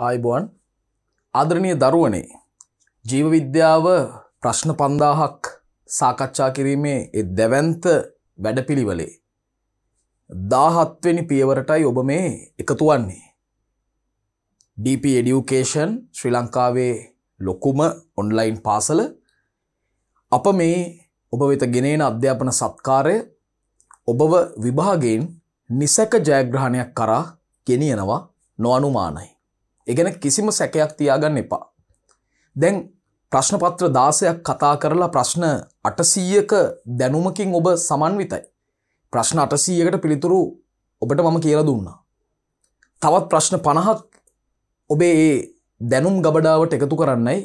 ආයිබුවන් ආදරණය දරුවනේ ජීවවිද්‍යාව ප්‍රශ්න පන්දාහක් සාකච්ඡා කිරීමේ එ දැවන්ත වැඩපිළිවලේ. දාහත්වෙනි පියවරටයි ඔබ මේ එකතුවන්නේ. DP Education ශ්‍රී ලංකාවේ ලොකුම ඔන්ලයින් පාසල අප මේ ඔබ වෙත ගෙනන අධ්‍යාපන සත්කාරය ඔබව විභාගෙන් නිසැක ජයග්‍රහණයක් කරා ගෙනියනවා නො අනුමානයි. ඒගැන කිසිම සැකයක් තියාගන්න එපා. දැන් ප්‍රශ්නපත්‍ර දාසයක් කතා කරලා ප්‍රශ්න අටසීයක දැනුමකින් ඔබ සමන්විතයි. ප්‍රශ්න අටසීයකට පිළිතුරු ඔබට මම කියලා දුන්නා. තවත් ප්‍රශ්න පණහක් ඔබේ ඒ දැනුම් ගබඩාවට එකතු කරන්නයි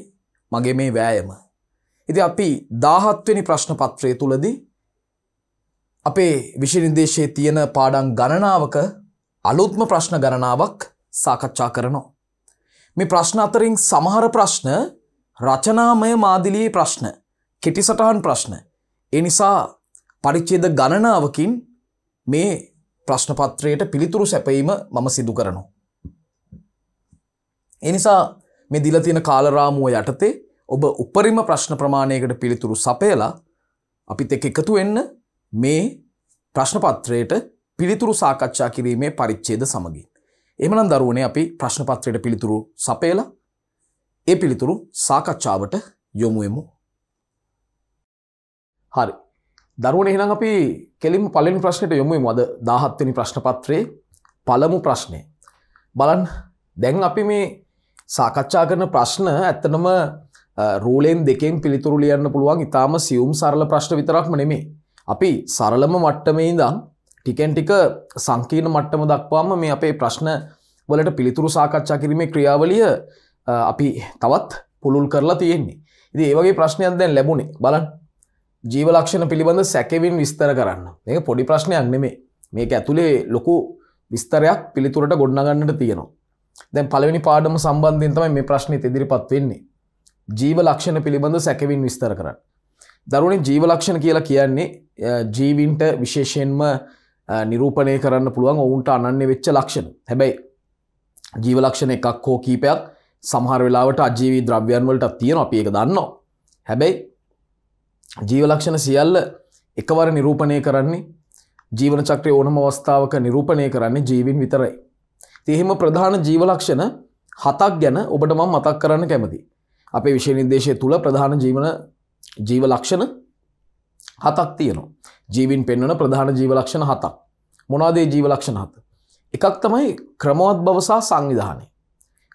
මගේ මේ වෑයම. ඉති අපි දාහත්වනි ප්‍රශ්න පත්‍රය තුළදී අපේ විශනිදේශයේ තියෙන පාඩන් ගණනාවක අලුත්ම ප්‍රශ්න ගණනාවක් සාකච්ඡා කරනවා. මේ ප්‍රශ්න අතරින් සමහර ප්‍රශ්න රචනාමය මාදිලියේ ප්‍රශ්න කෙටි සටහන් ප්‍රශ්න. ඒ නිසා පරිච්ඡේද ගණනාවකින් මේ ප්‍රශ්න පත්‍රයට පිළිතුරු සැපයීම මම සිදු කරනවා. ඒ නිසා මේ දීලා තියෙන කාල රාමුව යටතේ ඔබ උපරිම ප්‍රශ්න ප්‍රමාණයකට පිළිතුරු සපයලා අපිත් එක්ක එකතු වෙන්න මේ ප්‍රශ්න පත්‍රයට පිළිතුරු සාකච්ඡා කිරීමේ පරිච්ඡේද සමගින් එමනම් දරුවනේ අපි ප්‍රශ්න පත්‍රයට පිළිතුරු සපයලා ඒ පිළිතුරු සාකච්ඡාවට යොමු වෙමු. හරි. දරුවනේ එහෙනම් අපි කෙලින්ම පළවෙනි ප්‍රශ්නෙට යොමු වෙමු. අද 17 වෙනි ප්‍රශ්න පත්‍රයේ පළමු ප්‍රශ්නය. බලන්න දැන් අපි මේ සාකච්ඡා කරන ප්‍රශ්න ඇත්තනම රූලෙන් දෙකෙන් පිළිතුරු ලියන්න පුළුවන් ඉතාම සියුම් සරල ප්‍රශ්න විතරක්ම නෙමෙයි. අපි සරලම මට්ටමේ ඉඳන් ටිකෙන් ටික සංකීර්ණ මට්ටම දක්වාම මේ අපේ ප්‍රශ්න වලට පිළිතුරු සාකච්ඡා කිරීමේ ක්‍රියාවලිය අපි තවත් පුළුල් කරලා තියෙන්නේ. ඉතින් ඒ වගේ ප්‍රශ්නයක් දැන් ලැබුණේ බලන්න. ජීව ලක්ෂණ පිළිබඳ සැකෙවින් විස්තර කරන්න. මේක පොඩි ප්‍රශ්නයක් නෙමෙයි. මේක ඇතුලේ ලොකු විස්තරයක් පිළිතුරට ගොඩනගන්නට තියෙනවා. දැන් පළවෙනි පාඩම සම්බන්ධයෙන් තමයි මේ ප්‍රශ්නේ ඉදිරිපත් වෙන්නේ. ජීව ලක්ෂණ පිළිබඳ සැකෙවින් විස්තර කරන්න. දරුවනේ ජීව ලක්ෂණ කියලා කියන්නේ ජීවින්ට විශේෂයෙන්ම නිරූපණය කරන්න පුළුවන් ඔවුන්ට අනන්න වෙච්ච ලක්ෂණ හැබැයි ජීව ලක්ෂණ එකක් හෝ කීපයක් සමහර වෙලාවට අජීවී ද්‍රව්‍යන් වලට තියෙන අපි ඒක දන්නවා. හැබැයි ජීව ලක්ෂණ සියල්ල එකවර නිරූපණය කරන්නේ ජීවන චක්‍රය ඕනම අවස්ථාවක නිරූපණය කරන්නේ ජීවින් විතරයි. ඉතින් එහෙම ප්‍රධාන ජීව ලක්ෂණ හතක් ගැන ඔබට මම මතක් කරන්න කැමතියි. අපේ විෂය නිර්දේශය තුල ප්‍රධාන ජීවන ජීව ලක්ෂණ හතක් තියෙනවා. ජීවින් පෙන්වන ප්‍රධාන ජීවලක්ෂණ හතක්. මොනවාදේ ජීවලක්ෂණ හත. එකක් තමයි ක්‍රමවත් බවසා සංවිධානය.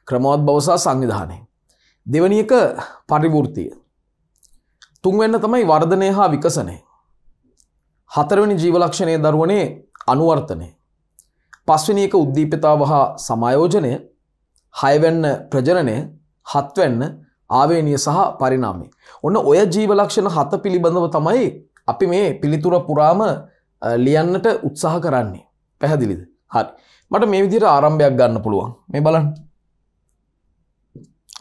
ක්‍රමවත් බවසා සංවිධානය. දෙවනියක පරිවෘතිය. තුන්වෙන්න තමයි වර්ධනය හා විකසනය. හතරවනි ජීවලක්ෂණය දරුවනේ අනුවර්තනය. පස්වනියක උද්දීපතාව හා සමයෝජනය හයවැන්න ප්‍රජනනය හත්වැන්න ආවේනිය සහ පරිනාමේ. ඔන්න ඔය ජීවලක්ෂණ හත පිළිබඳව තමයි අපි මේ පිළිතුර පුරාම ලියන්නට උත්සාහ කරන්නේ පැහැදිලිද හරි මට මේ විදිර ආරම්භයක් ගන්න පුළුවන් මේ බලන්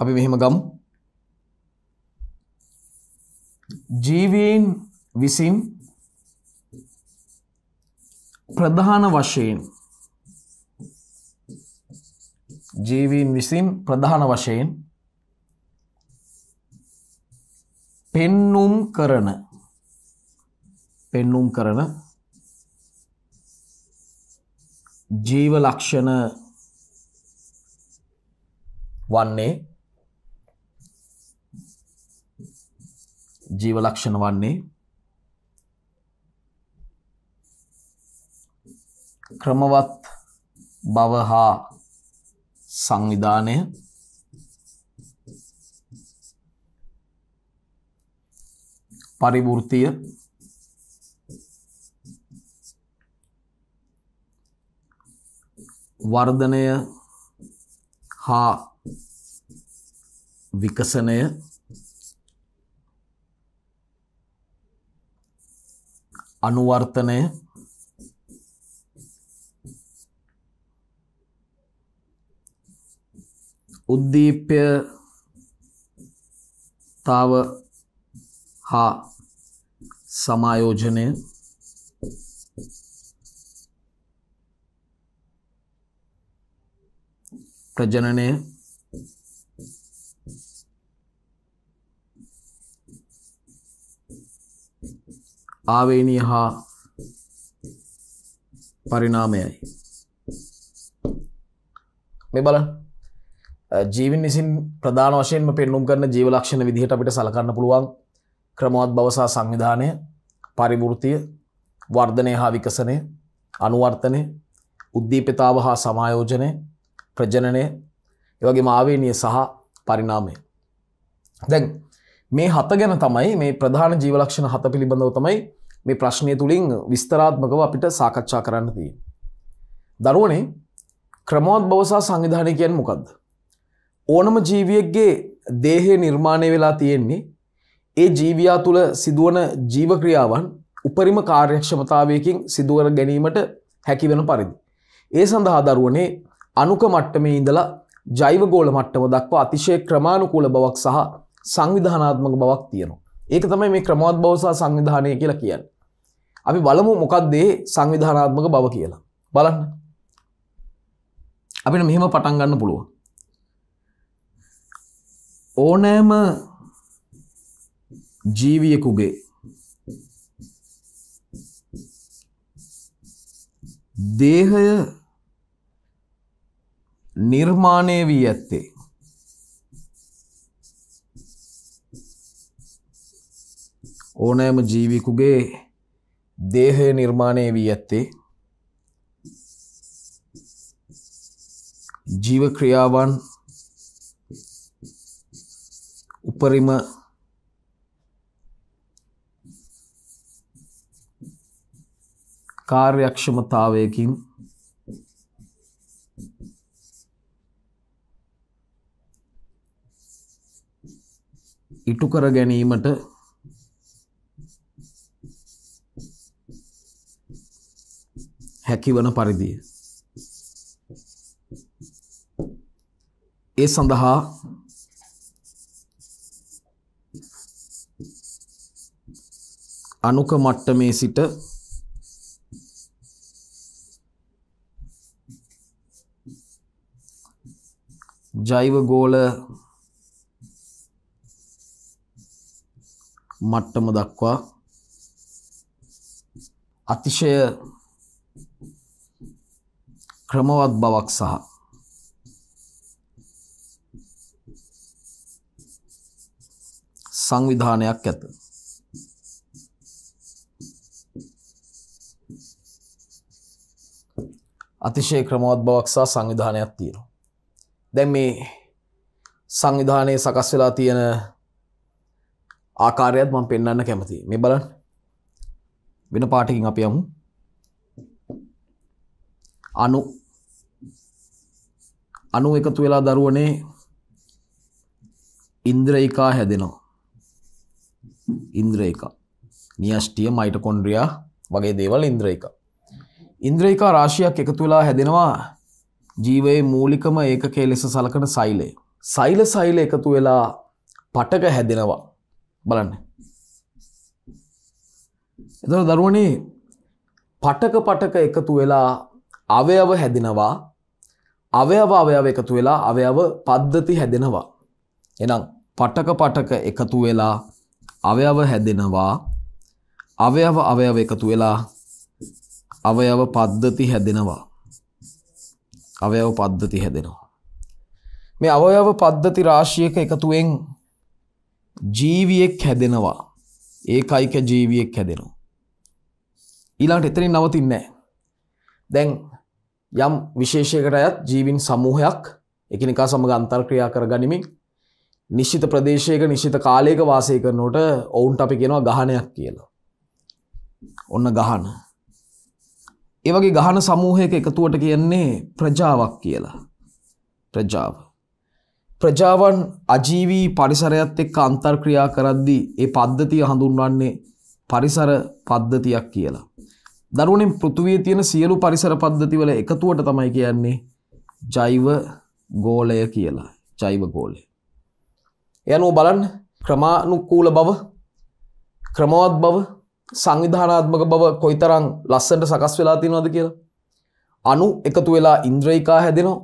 අපි මෙහෙම ගමු ජීවීන් විසින් ප්‍රධාන වශයෙන් ජීවීන් විසින් ප්‍රධාන වශයෙන් පෙන්නුම් කරන පෙන්නුම් කරන ජීව ලක්ෂණ වන්නේ ජීව ලක්ෂණ වන්නේ ක්‍රමවත් බව හා සංවිධානය පරිවෘතිය वर्धनय हा विकसनय अनुवर्तनय उद्दीप्य ताव हा समायोजने ප්‍රජනනය ආවේනී හා පරිණාමයයි මේ බල ජීවින් විසින් ප්‍රධාන වශයෙන්ම පෙන්නුම් කරන ජීව ලක්ෂණ විදිහට අපිට සලකන්න පුළුවන් ක්‍රමවත් බවසා සංවිධානය පරිවෘතිය වර්ධනය හා විකසනය අනුවර්තනය උද්දීපිතාව හා සමායෝජනය ප්‍රජනනය ඒවගේ මාවේනිය සහ පරිනාමය. දැන් මේ හත ගැන තමයි මේ ප්‍රධාන ජීවලක්ෂණ හත පිළිබඳව තමයි මේ ප්‍රශ්නය තුළින් විස්තරාත්මකව අපිට සාකච්ඡා කරන්න තිය. දරුවනේ ක්‍රමෝත් බවසා සංවිධානය කියන් මොකක්ද. ඕනම ජීවියක්ගේ දේහය නිර්මාණය වෙලා තියෙන්නේ ඒ ජීවයා තුළ සිදුවන ජීවක්‍රියාවන් උපරිම කාර්යක්ෂමතාවයකින් සිදුවර ගැනීමට හැකිවෙන පරිදි. ඒ සඳහා දරුවනේ අනුක මට්ටමේ ඉඳලා ජෛවගෝල මට්ටම දක්වා අතිශය ක්‍රමාණුකූල බවක් සහ සංවිධානාත්මක බවක් තියෙනවා. ඒක තමයි මේ ක්‍රමවත් බව සහ සංවිධානය කියලා කියන්නේ. අපි බලමු මොකක්දේ සංවිධානාත්මක බව කියලා. බලන්න. අපිට මෙහෙම පටන් ගන්න පුළුවන්. ඕනෑම ජීවියෙකුගේ දේහය නිර්මාණය වී ඇත්තේ. ඕනෑම ජීවිකුගේ දේහය නිර්මාණය වී ඇත්තේ ජීව ක්‍රියාවන් උපරිම කාර්යක්ෂමතාවයකින් ඉටු කර ගැනීමට හැකිවන පරිදිය. ඒ සඳහා අනුක මට්ටමේ සිට ජෛව ගෝල මට්ටම දක්වා අතිශය ක්‍රමවත් බවක් සහ සංවිධානයක් ඇත. අතිශය ක්‍රමවත් බවක් සහ සංවිධානයක් තියෙනවා. දැන් මේ සංවිධානයේ සකස් වෙලා තියෙන ආකාරයත් මම පෙන්වන්න කැමතියි. මේ බලන්න. වෙන පාටකින් අපි යමු. අණු අණු එකතු වෙලා දරුවනේ ඉන්ද්‍රයිකා හැදෙනවා. ඉන්ද්‍රයිකා. නියෂ්ටිය මයිටොකොන්ඩ්‍රියා වගේ දේවල් ඉන්ද්‍රයිකා. ඉන්ද්‍රයිකා රාශියක් එකතු වෙලා හැදෙනවා ජීවයේ මූලිකම ඒකකයේ ලෙස සලකන සෛලය. සෛල සෛල එකතු වෙලා පටක හැදෙනවා. බලන්න. එතර දරුවනේ පටක පටක එකතු වෙලා අවයව හැදෙනවා අවයව අවයව එකතු වෙලා අවයව පද්ධති හැදෙනවා. එනම් පටක පටක එකතු වෙලා අවයව හැදෙනවා අවයව අවයව එකතු වෙලා අවයව පද්ධති හැදෙනවා. අවයව පද්ධති හැදෙනවා. මේ අවයව පද්ධති රාශියක එකතුවෙන් ජීවියෙක් හැදෙනවා ඒකයික ජීවියෙක් හැදෙනවා ඊළඟට එතනින් නවතින්නේ දැන් යම් විශේෂයකට අයත් ජීවින් සමූහයක් එකිනෙකා සමග අන්තර්ක්‍රියා කරගනිමින් නිශ්චිත ප්‍රදේශයක නිශ්චිත කාලයක වාසය කරනකොට ඔවුන්ට අපි කියනවා ගහනයක් කියලා. ඔන්න ගහන. ඒ වගේ ගහන සමූහයක එකතුවට කියන්නේ ප්‍රජාවක් කියලා. ප්‍රජාව. ප්‍රජාවන් අජීවී පරිසරයත් එක්ක අන්තර්ක්‍රියා කරද්දී ඒ පද්ධතිය හඳුන්වන්නේ පරිසර පද්ධතියක් කියලා. දරුවනින් පෘතුවිය තියෙන සියලු පරිසර පද්ධතිවල එකතුවට තමයි කියන්නේ ජෛව ගෝලය කියලා ජෛව ගෝලය. යනු බලන් ක්‍රමානුකූල බව ක්‍රමවත් බව සංවිධානාත්මක බව කොයිතරං ලස්සට සකස් වෙලා තියෙනවද කියලා. අනු එකතු වෙලා ඉන්ද්‍රයිකා හැදෙනවා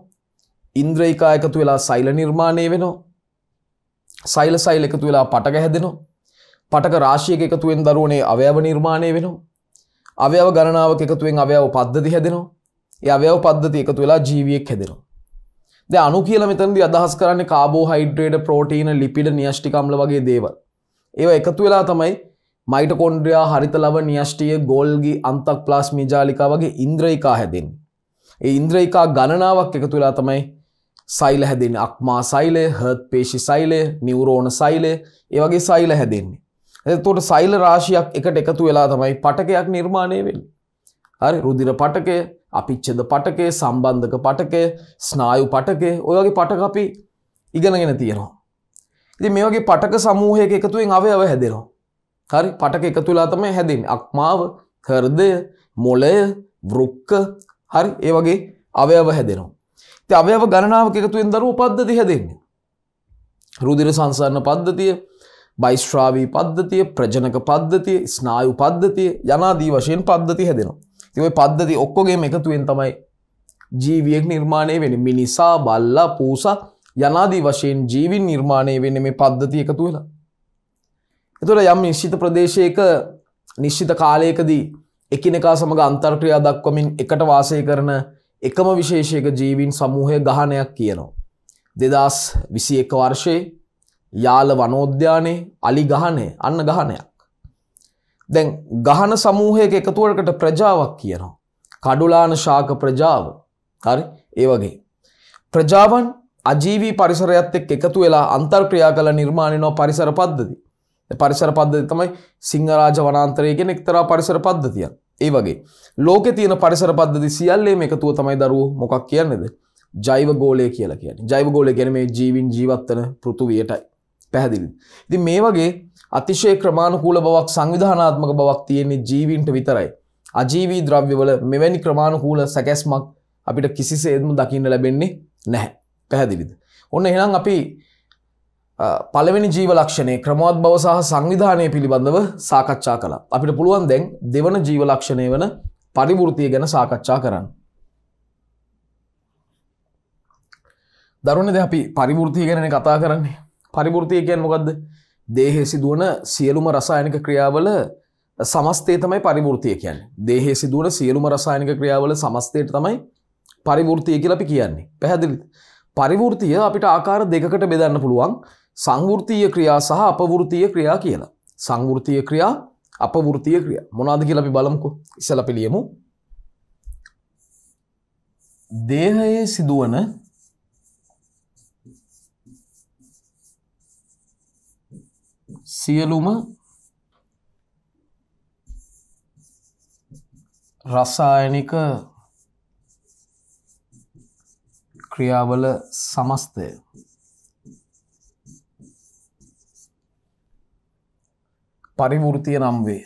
ඉන්ද්‍රයිකා එකතු වෙලා සෛල නිර්මාණය වෙනවා. සෛල සෛල එකතු වෙලා පටක හැදෙනවා. පටක රාශියක එකතුවෙන් දරුවනේ අවයව නිර්මාණය වෙනවා. අවයව ගණනාවක් එකතුවෙන් අවයව පද්ධති හැදෙනවා. ඒ අවයව පද්ධති එකතු වෙලා ජීවියෙක් හැදෙනවා. දැන් අණු කියලා මෙතනදී අදහස් කරන්නේ කාබෝහයිඩ්‍රේට්, ප්‍රෝටීන, ලිපිඩ, න්‍යෂ්ටික අම්ල වගේ දේවල්. ඒවා එකතු වෙලා තමයි මයිටකොන්ඩ්‍රියා, හරිත ලව, න්‍යෂ්ටිය, ගෝල්ගි, අන්තක් ප්ලාස්මී ජාලිකා වගේ ඉන්ද්‍රයිකා හැදෙන්නේ. ඒ ඉන්ද්‍රයිකා ගණනාවක් එකතු වෙලා තමයි සෛල හැදෙන්නේ අක්මා සෛලය, හර්ත්පේශි සෛලය, නියුරෝන සෛලය, ඒ වගේ සෛල හැදෙන්නේ. එතකොට සෛල රාශියක් එකට එකතු වෙලා තමයි පටකයක් නිර්මාණය වෙන්නේ. හරි රුධිර පටකය, අපිච්ඡේද පටකය, සම්බන්ධක පටකය, ස්නායු පටකය, ඔය වගේ පටක අපි ඉගෙනගෙන තියෙනවා. ඉතින් මේ වගේ පටක සමූහයක එකතුවෙන් අවයව හැදෙනවා. හරි පටක එකතු වෙලා තමයි හැදෙන්නේ. අක්මාව, හෘදය, මොළය, වෘක්ක හරි ඒ වගේ අවයව හැදෙනවා. අවයව ගණනාවක් එකතුවෙන් දරුව පද්ධති හැදෙන්නේ. රුදිර සංසරණ පද්ධතිය බයිස්ශ්‍රාවී පද්ධතිය ප්‍රජනක පද්ධතිය ස්නායු පද්ධතිය යනාදී වශයෙන් පද්ධති හැදෙනවා. තිවයි පද්ධති ඔක්කොගේ එකතුවෙන් තමයි ජීවියෙක් නිර්මාණය වෙන මිනිසා බල්ලා පූසා යනාදී වශයෙන් ජීවින් නිර්මාණය වෙන මේ පද්ධති එකතු වෙලා. එතුට යම් නිශ්ෂිත ප්‍රදේශයක නිශ්ෂිත කාලයකදී එකිනෙකා සමඟ අන්තර්ක්‍රියා දක්වමින් එකට වාසය කරන එකම විශේෂයක ජීවින් සමූහය ගහනයක් කියනවා. දෙදස් විසි එක වර්ෂයේ යාල වනෝද්‍යානයේ අලි ගහනය අන්න ගහනයක්. දැන් ගහන සමූහයක එකතුවකට ප්‍රජාවක් කියනවා. කඩුලාන ශාක ප්‍රජාව හරි ඒ වගේ. ප්‍රජාවන් අජීවී පරිසරයත් එක් එකතු වෙලා අන්තර්ක්‍රියා කළ නිර්මාණයනෝ පරිසර පද්ධති. පරිසර පද්ධති තමයි සිංහරාජ වනන්තරයගෙන එක්තරා පරිසර පද්ධතියක්. ඒ වගේ ලෝක තියන පරිසර පද්ධති සියල්ලේ එකතුව තමයි දරුවෝ මොකක් කියන්නේද ජෛව ගෝලය කියලා කියන්නේ ජෛව ගෝලය ගැන මේ ජීවින් ජීවත්වන පෘථුවියටයි පැහැදිලි. ඉතින් මේ වගේ අතිශය ක්‍රමානුකූල බවක් සංවිධානාත්මක බවක් තියෙන්නේ ජීවීන්ට විතරයි. අජීවී ද්‍රව්‍යවල මෙවැනි ක්‍රමානුකූල සැකැස්මක් අපිට කිසිසේත්ම දකින්න ලැබෙන්නේ නැහැ. පැහැදිලිද? ඔන්න එහෙනම් අපි පළවෙනි ජීව ලක්ෂණය ක්‍රමවත් බව සහ සංවිධානය පිළිබඳව සාකච්ඡා කළා. අපිට පුළුවන් දැන් දෙවන ජීව ලක්ෂණය වන පරිවෘතිය ගැන සාකච්ඡා කරන්න. දරුණද අපි පරිවෘතිය ගැන කතා කරන්නේ. පරිවෘතිය කියන්නේ මොකද්ද? දේහයේ සිදුවන සියලුම රසායනික ක්‍රියාවල සමස්තය තමයි පරිවෘතිය කියන්නේ. දේහයේ සිදුවන සියලුම රසායනික ක්‍රියාවල සමස්තයට තමයි පරිවෘතිය කියලා අපි කියන්නේ. පැහැදිලිද? පරිවෘතිය අපිට ආකාර දෙකකට බෙදන්න පුළුවන්. සංවෘතිය ක්‍රියා සහ අපවෘතිය ක්‍රියා කියලා. සංවෘතිය ක්‍රියා අපවෘතිය ක්‍රියා. මොනවාද කියලා අපි බලමුකෝ. ඉස්සලා අපි ලියමු. දේහයේ සිදුවන සියලුම රසායනික ක්‍රියාවල සමස්තය පරිවෘතිය නම් වේ.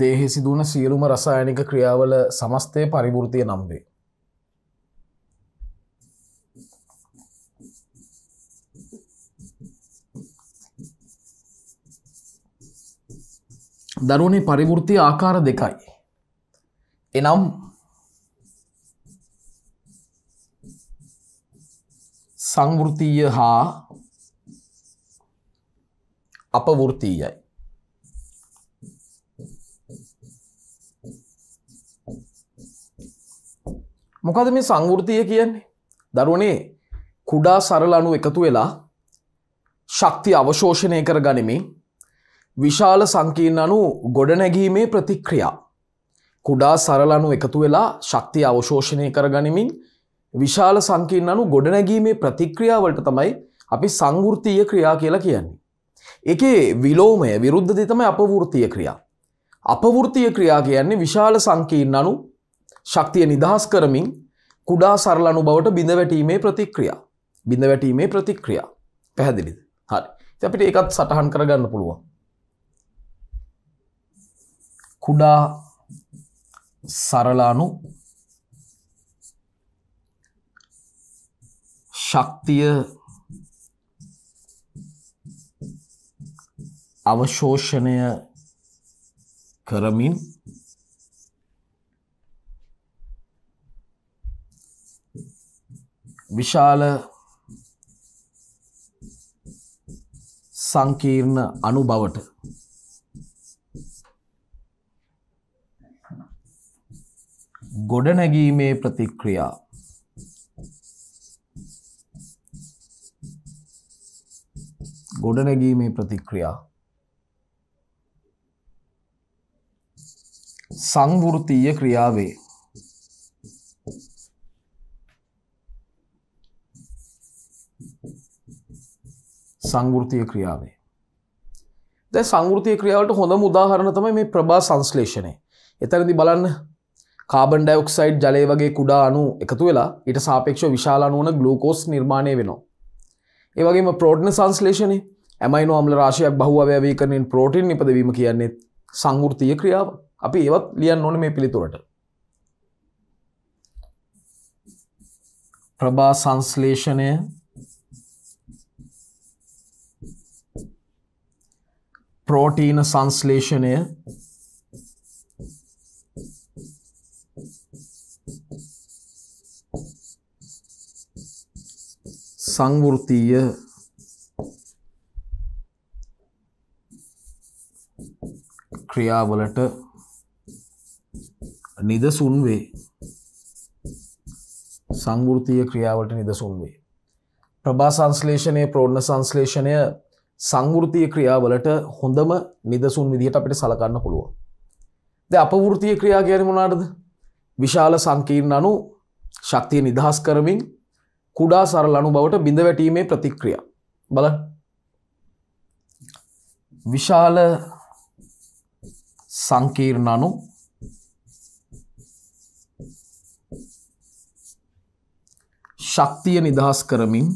දේහි සිදුවන සියලුම රසායනික ක්‍රියාවල සමස්තය පරිවෘතිය නම් වේ. දරුණේ පරිවෘතිය ආකාර දෙකයි. එනම් සංවෘතීය හා අපවෘතීයයි. මොකද මේ සංවෘතිය කියන්නේ දරුවනේ කුඩා සරල අණු එකතු වෙලා ශක්ති අවශෝෂණය කර ගනිමින් විශාල සංකීර්ණ අණු ගොඩනැගීමේ ප්‍රතික්‍රියා කුඩා සරල අණු එකතු වෙලා ශක්තිය අවශෝෂණය කර ගනිමින් විශාල සංකීර්ණ අණු ගොඩනැගීමේ ප්‍රතික්‍රියාවලට තමයි අපි සංවෘත්තීය ක්‍රියා කියලා කියන්නේ. ඒකේ විලෝමය විරුද්ධ දේ තමයි අපවෘත්තීය ක්‍රියා. අපවෘත්තීය ක්‍රියා කියන්නේ විශාල සංකීර්ණ අණු ශක්තිය නිදහස් කරමින් කුඩා සරල අණු බවට බිඳ වැටීමේ ප්‍රතික්‍රියා. බිඳ වැටීමේ ප්‍රතික්‍රියා. පැහැදිලිද? හරි. ඉතින් අපිට ඒකත් සටහන් කරගන්න පුළුවන්. කුඩා සරලානු ශක්තිය අවශෝෂණය කරමින් විශාල සංකීර්ණ අනුභවට ගොඩනැගීමේ ප්‍රතික්‍රියා ගොඩනැගීමේ ප්‍රතික්‍රියා සංවෘතීය ක්‍රියාවේ සංවෘතිය ක්‍රියාවේ දැ සංෘතිය ක්‍රියාවට හොඳ මුදාහරණ තමයි මේ ප්‍රභා සංස්ලේෂණය එතනදි බලන්න කාබන් ඩයොක්සයිඩ් ජලය වගේ කුඩා අනු එකතු වෙලා ඊට සාපේක්ෂ විශාල අනුවන ගලූකෝස් නිර්මාණය වෙනවා. ඒවගේම ප්‍රෝඩ්න සංස්ලේෂණය ඇමයි නෝම්ල රාශයක් බහුවවැවී කරනින් ප්‍රෝටීන් නිපදවීම කියන්නේ සංෘතිය ක්‍රියාව අපි ඒවත් ලියන් ඕන මේ පිළිතුරට ප්‍රභා සංස්ලේෂණය ප්‍රෝටීන සංස්ලේෂණය සංවෘතිය ක්‍රියාවලට නිදසුන් වේ සංවෘතිය ක්‍රියාවට නිදසුන් වේ. ප්‍රභා සංශ්ලේෂණය ප්‍රෝණ සංශ්ලේෂණය සංවෘතිය ක්‍රියාවලට හොඳම නිදසුන් විදිහට අපිට සලකන්න පුළුවන්. ද අපවෘතිය ක්‍රියා ගැන මොනාටද විශාල සංකීර්ණ අනු ශක්තිය නිදහස් කරමින් කුඩා සරල අනු බවට බිඳ වැටීමේ ප්‍රතික්‍රියා. බල විශාල සංකීර්ණ අණු ශක්තිය නිදහස් කරමින්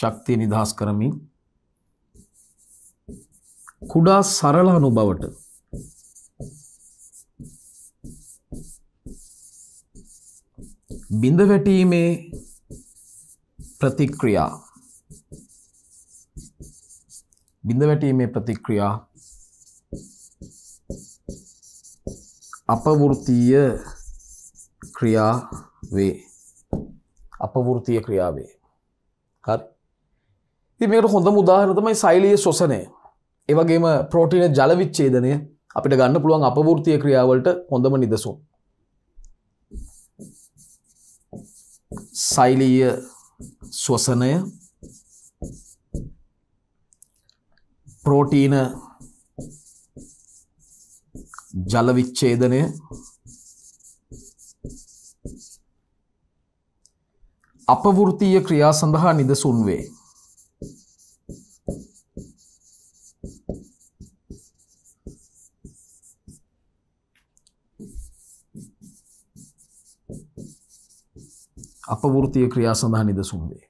ශක්තිය නිදහස් කරමින් කුඩා සරල අණු බවට බිඳ වැටීමේ ප්‍රතික්‍රියා බිඳ වැටීමේ ප්‍රතික්‍රියා අපවෘත්තීය ක්‍රියා වේ අපවෘත්තීය ක්‍රියා වේ හරි ඉතින් මේකට හොඳම උදාහරණ තමයි සෛලීය ශ්වසනය ඒ වගේම ප්‍රෝටීන ජල විච්ඡේදනය අපිට ගන්න පුළුවන් අපවෘත්තීය ක්‍රියාවලට හොඳම නිදසුන් සෛලීය ස්වසනය ප්‍රෝටීන ජල විච්ඡේදනය අපවෘත්තීය ක්‍රියා සඳහා නිදසුන් වේ. අපවෘතිය ක්‍රියා සඳහා නිදසුන් වේ.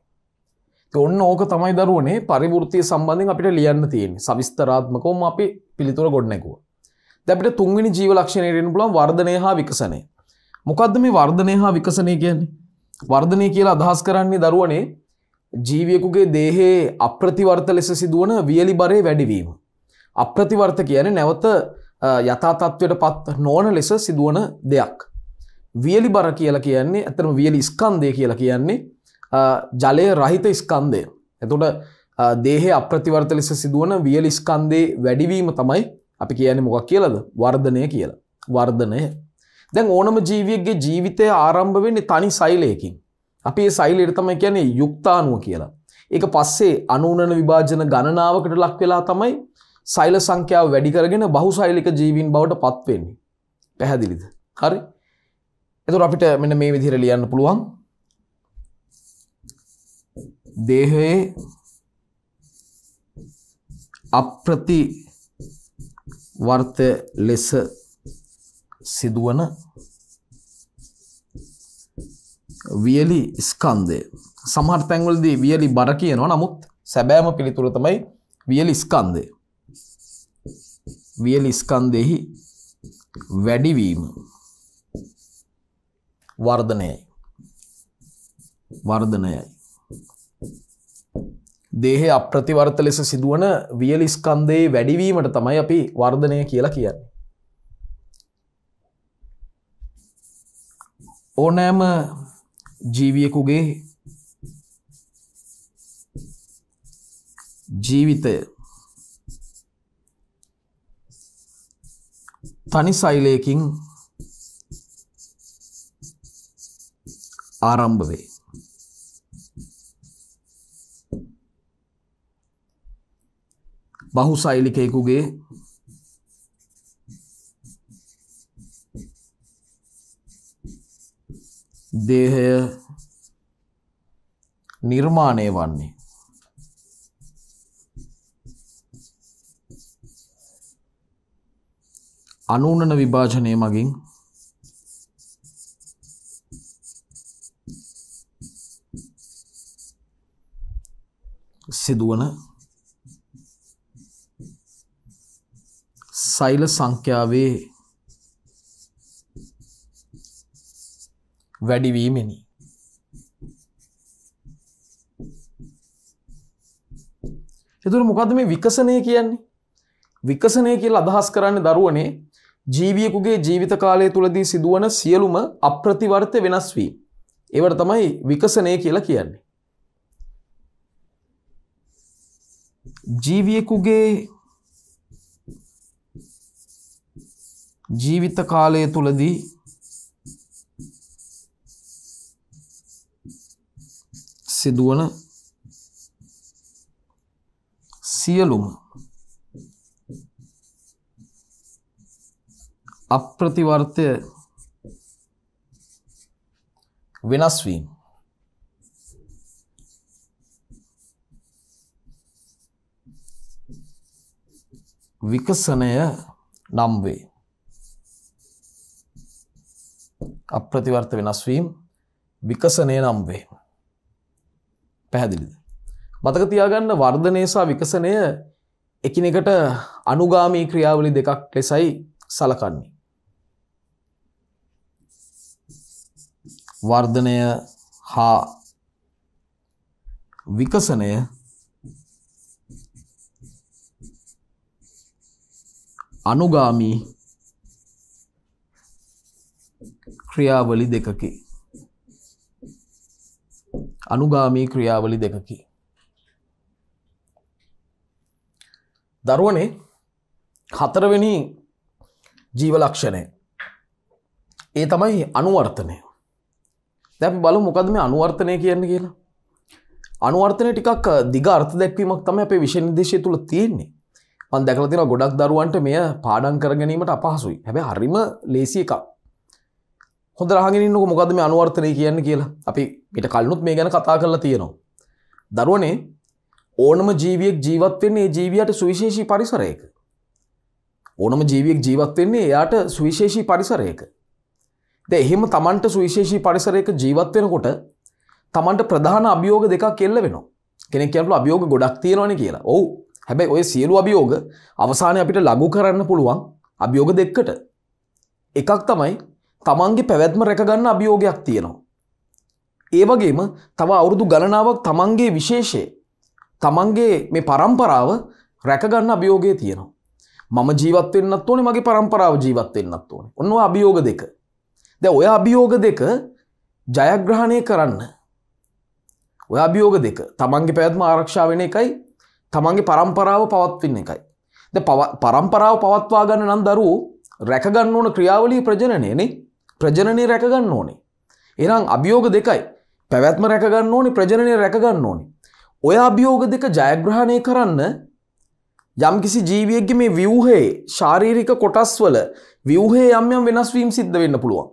ඔන්න ඕක තමයි දරුවනේ පරිවෘතිය සම්බන්ධයෙන් අපිට ලියන්න තියෙන සවිස්තරාත්මකවම අපි පිළිතුර ගොඩනැගුව. දැපිට තුන්වෙනි ජීව ලක්ෂණයටෙන් පුළුවන් වර්ධනය හා විකසනය. මොකද්ද මේ වර්ධනය හා විකසනය කියන්නේ? වර්ධනය කියලා අදහස් කරන්නේ දරුවනේ ජීවියෙකුගේ දේහයේ අප්‍රතිවර්ත ලෙස සිදුවන වියලි බරේ වැඩිවීම. අප්‍රතිවර්ත කියන්නේ නැවත යථා තත්ත්වයට පත් නොවන ලෙස සිදුවන දෙයක්. වියලි බර කියලා කියන්නේ ඇතරම වියලි ස්කන්දය කියලා කියන්නේ ජලය රහිත ස්කන්දය. එතුට දේහ අප්‍රතිවර්ත ලෙස සිදුවන වියලි ස්කන්දේ වැඩිවීම තමයි අපි කියන්නේ මොකක් කියලද වර්ධනය කියලා. වර්ධනය. දැන් ඕනම ජීවියගේ ජීවිතය ආරම්භ වෙන්නේ තනි සෛලයකින්. අපි ඒ සෛලයට තමයි කියන්නේ යුක්තානුව කියලා. ඒක පස්සේ අනුනන විභාජන ගණනාවකට ලක් වෙලා තමයි සෛල සංඛ්‍යාව වැඩි කරගෙන බහුසෛලික ජීවීන් බවට පත්වෙන්නේ. පැහැදිලිද? හරි. එතුර අපිට මෙන්න මේ විදිහට ලියන්න පුළුවන් දේහයේ අප්‍රති වර්තය ලෙස සිදුවන වියලි ස්කන්දය සමහට තැන්වලදී වියලි බර කියනවා නමුත් සැබෑම පිළිතුර තමයි වියලි ස්කන්දය වියලි ස්කන්දෙහි වැඩිවීම වර්ධනයයි. වර්ධනයයි. දේහය අප්‍රතිවර්ත ලෙස සිදුවන වියලි ස්කන්ධයේ වැඩිවීමට තමයි අපි වර්ධනය කියලා කියන්නේ. ඕනෑම ජීවියෙකුගේ ජීවිතය තනි සෛලයකින් ආරම්භ වේ. බහුසෛලිකයෙකුගේ දේහය නිර්මාණය වන්නේ අනූනන විභාජනය මගින් සිදුවන සෛල සංඛ්‍යාවේ වැඩිවීමෙනි. එතකොට මොකද්ද මේ විකසනය කියන්නේ? විකසනය කියලා අදහස් කරන්නේ දරුවනේ ජීවියෙකුගේ ජීවිත කාලය තුලදී සිදුවන සියලුම අප්‍රතිවර්ත වෙනස් වීම. ඒවට තමයි විකසනය කියලා කියන්නේ. ජීවියෙකුගේ ජීවිත කාලය තුළදී සිදුවන සියලුම අප්‍රතිවර්තය වෙනස්වීම විකසනය නම් වේ. අප්‍රතිවර්ත වෙනස් වීම විකසනය නම් වේ. පැහැදිලිද? මතක තියාගන්න වර්ධනය සහ විකසනය එකිනෙකට අනුගාමී ක්‍රියාවලි දෙකක් ලෙසයි සලකන්නේ. වර්ධනය හා විකසනය අනුගාමී ක්‍රියාවලි දෙකකි. අනුගාමී ක්‍රියාවලි දෙකකි. දරුවනේ හතරවෙනි ජීවලක්ෂණය. ඒ තමයි අනුවර්තනය. දැම් බලු මොකද මේ අනුවර්තනය කියන්න කියලා. අනුවර්තනය ටිකක් දිග අර්ථ දැක්වීමක් තම අපේ විශෂනිදේශය තුළ තියෙන්නේ මන් දැකල තින ගොඩක් දරුවන්ට මෙය පාඩන් කරගැනීමට අපහසුයි හැබැ හරිම ලේසි එකක් හොඳ රහගෙනන්නක මොකද මේ අනුවර්තනය කියන්න කියලා අපි පිට කල්නුත් මේ ගැන කතා කරලා තියෙනවා. දරුවනේ ඕනම ජීවියෙක් ජීවත්වෙන්නේ ජීවියට සුවිශේෂී පරිසරයක. ඕනම ජීවියෙක් ජීවත්වෙන්නේ එයාට සුවිශේෂී පරිසරයක. ද එහෙම තමන්ට සුවිශේෂී පරිසරයක ජීවත්වෙනකොට තමන්ට ප්‍රධාන අභියෝග දෙකක් කෙල්ල වෙන කෙනෙ කියලු අභියෝග ගොඩක් තියෙනවන කියලා ඔවු හැබැයි ඔය සියලු අභියෝග අවසානය අපිට ලඟු කරන්න පුළුවන් අභියෝග දෙක්කට. එකක් තමයි තමන්ගේ පැවැත්ම රැකගන්න අභියෝගයක් තියෙනවා. ඒ වගේම තව අවුරුදු ගණනාවක් තමන්ගේ විශේෂය තමන්ගේ මේ පරම්පරාව රැකගන්න අභියෝගය තියෙනවා. මම ජීවත් වෙන්නත් ඕනේ මගේ පරම්පරාව ජීවත් වෙන්නත් ඕනේ. ඔන්න ඔය අභියෝග දෙක. දැන් ඔය අභියෝග දෙක ජයග්‍රහණය කරන්න ඔය අභියෝග දෙක තමන්ගේ පැවැත්ම ආරක්ෂා වෙන එකයි තමන්ගේ පරම්පරාව පවත්වන්න එකයි. ද පරම්පරාව පවත්වා ගන්න නම් දරුවෝ රැකගන්න ඕන ක්‍රියාවලී ප්‍රජනනයනේ ප්‍රජනනය රැකගන්න ඕනේ. එනම් අභියෝග දෙකයි පැවැත්ම රැකගන්න ඕනි ප්‍රජනය රැකගන්න ඕනි. ඔය අභියෝග දෙක ජයග්‍රහණය කරන්න යම් කිසි ජීවියක්ගේ මේ විවහේ ශාරීරික කොටස්වල විවහේ යම් යම් වෙනස්වීම් සිද්ධ වෙන්න පුළුවන්.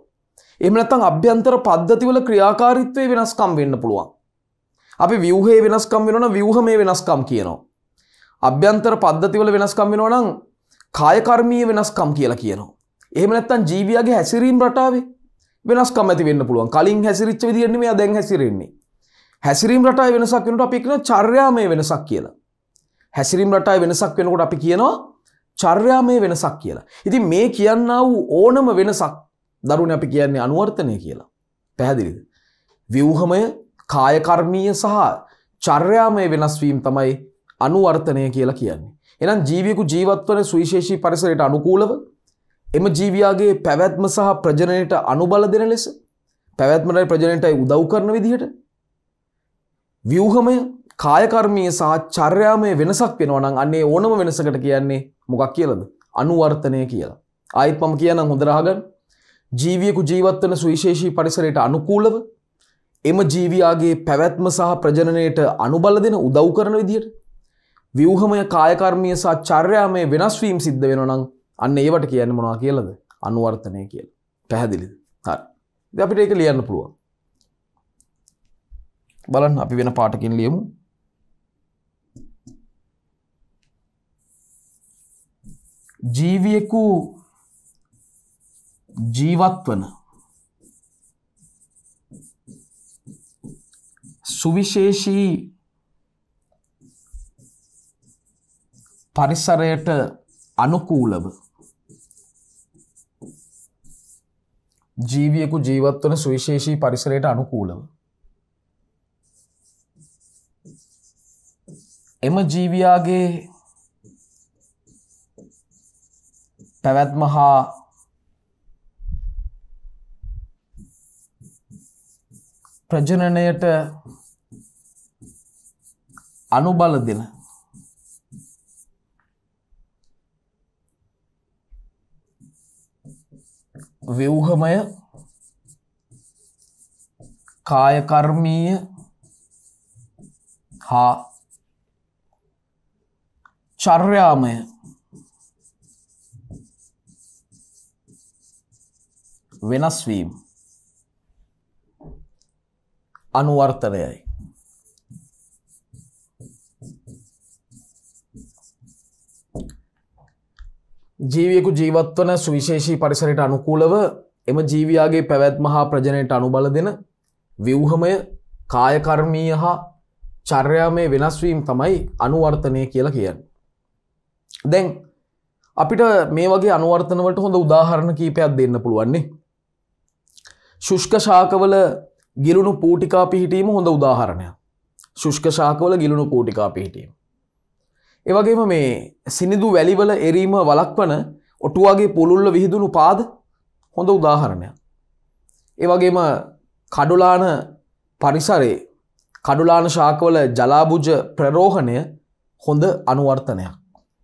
එම නැතන් අභ්‍යන්තර පද්ධතිවල ක්‍රියාකාරිත්වය වෙනස්කම් වෙන්න පුළුවන්. අපි විවහේ වෙනස්කම් වෙනන විවහ මේ වෙනස්කම් කියනවා. අභ්‍යන්තර පද්ධතිවල වෙනස්කම් වෙනවා නම් කායකර්මීය වෙනස්කම් කියලා කියනවා. එහෙම නැත්නම් ජීවියාගේ හැසිරීම රටාවේ වෙනස්කම් ඇති වෙන්න පුළුවන්. කලින් හැසිරිච්ච විදිහට නෙමෙයි දැන් හැසිරෙන්නේ. හැසිරීම රටාවේ වෙනසක් වෙනකොට අපි කියනවා චර්යාමය වෙනසක් කියලා. හැසිරීම රටාවේ වෙනසක් වෙනකොට අපි කියනවා චර්යාමය වෙනසක් කියලා. ඉතින් මේ කියන්නා වූ ඕනම වෙනසක් දරුණ අපි කියන්නේ අනුවර්තනය කියලා. පැහැදිලිද? ව්‍යුහමය, කායකර්මීය සහ චර්යාමය වෙනස්වීම තමයි අනුවර්තනය කියලා කියන්නේ. එහෙනම් ජීවියෙකු ජීවත් වන සුවිශේෂී පරිසරයට අනුකූලව එම ජීවියාගේ පැවැත්ම සහ ප්‍රජනනයට අනුබල දෙන ලෙස පැවැත්මටයි ප්‍රජනනයටයි උදව් කරන විදිහට ව්‍යුහමය කායකර්මීය සහ චර්යාමය වෙනසක් වෙනවා නම් අන්නේ ඕනම වෙනසකට කියන්නේ මොකක් කියලාද? අනුවර්තනය කියලා. ආයෙත් මම කියනනම් හොඳ රහගන්න. ජීවියෙකු ජීවත් වන සුවිශේෂී පරිසරයට අනුකූලව එම ජීවියාගේ පැවැත්ම සහ ප්‍රජනනයට අනුබල දෙන උදව් කරන විදිහට ව්‍යූහමය කායකර්මය සහ චර්යාමය වෙනස්වීම් සිද්ධ වෙනවා නම් අන්න ඒවට කියන්නේ මොනවා කියලාද? අනුවර්තනය කියලා. පැහැදිලිද? හරි. ඉතින් අපිට ඒක ලියන්න පුළුවන්. බලන්න අපි වෙන පාඩකින් ලියමු. ජීවියෙකු ජීවත් වන සුවිශේෂී පරිසරයට අනුකූලව ජීවියකු ජීවත්වන සුවිශේෂී පරිසරයට අනුකූලව එම ජීවයාගේ පැවැත්ම හා ප්‍රජනනයට අනුබල දෙන ව්‍යවහමය කායකර්මීය හා චර්යාමය වෙනස්වීම් අනුවර්තනයයි ජීවියකු ජීවත්වන සුවිශේෂී පරිසරයට අනුකූලව එම ජීවයාගේ පැවැත්ම හා ප්‍රජනයට අනුබල දෙන ව්‍යවහමය කායකර්මීය හා චර්යාමය වෙනස්වීම් තමයි අනුවර්තනය කියලා කියන්න. දැන් අපිට මේ වගේ අනුවර්තනවට හොඳ උදාහරණ කීපයක් දෙන්න පුළුවන්නේ. ශුෂ්ක ශාකවල ගිලුණු පූටිකා පිහිටීම හොඳ උදාහරණය. ශුෂ්ක ශාකවල ගිලුණු පූටිකා පිහිටීම. ඒවගේම මේ සිනිදු වැලිවල එරීම වලක්වන ඔටුවාගේ පොළුල්ල විහිදුණු පාද හොඳ උදාහරණයක්. ඒවගේම කඩුලාන පරිසරේ කඩුලාන ශාකවල ජලාබුජ ප්‍රරෝහණය හොඳ අනුවර්තනයක්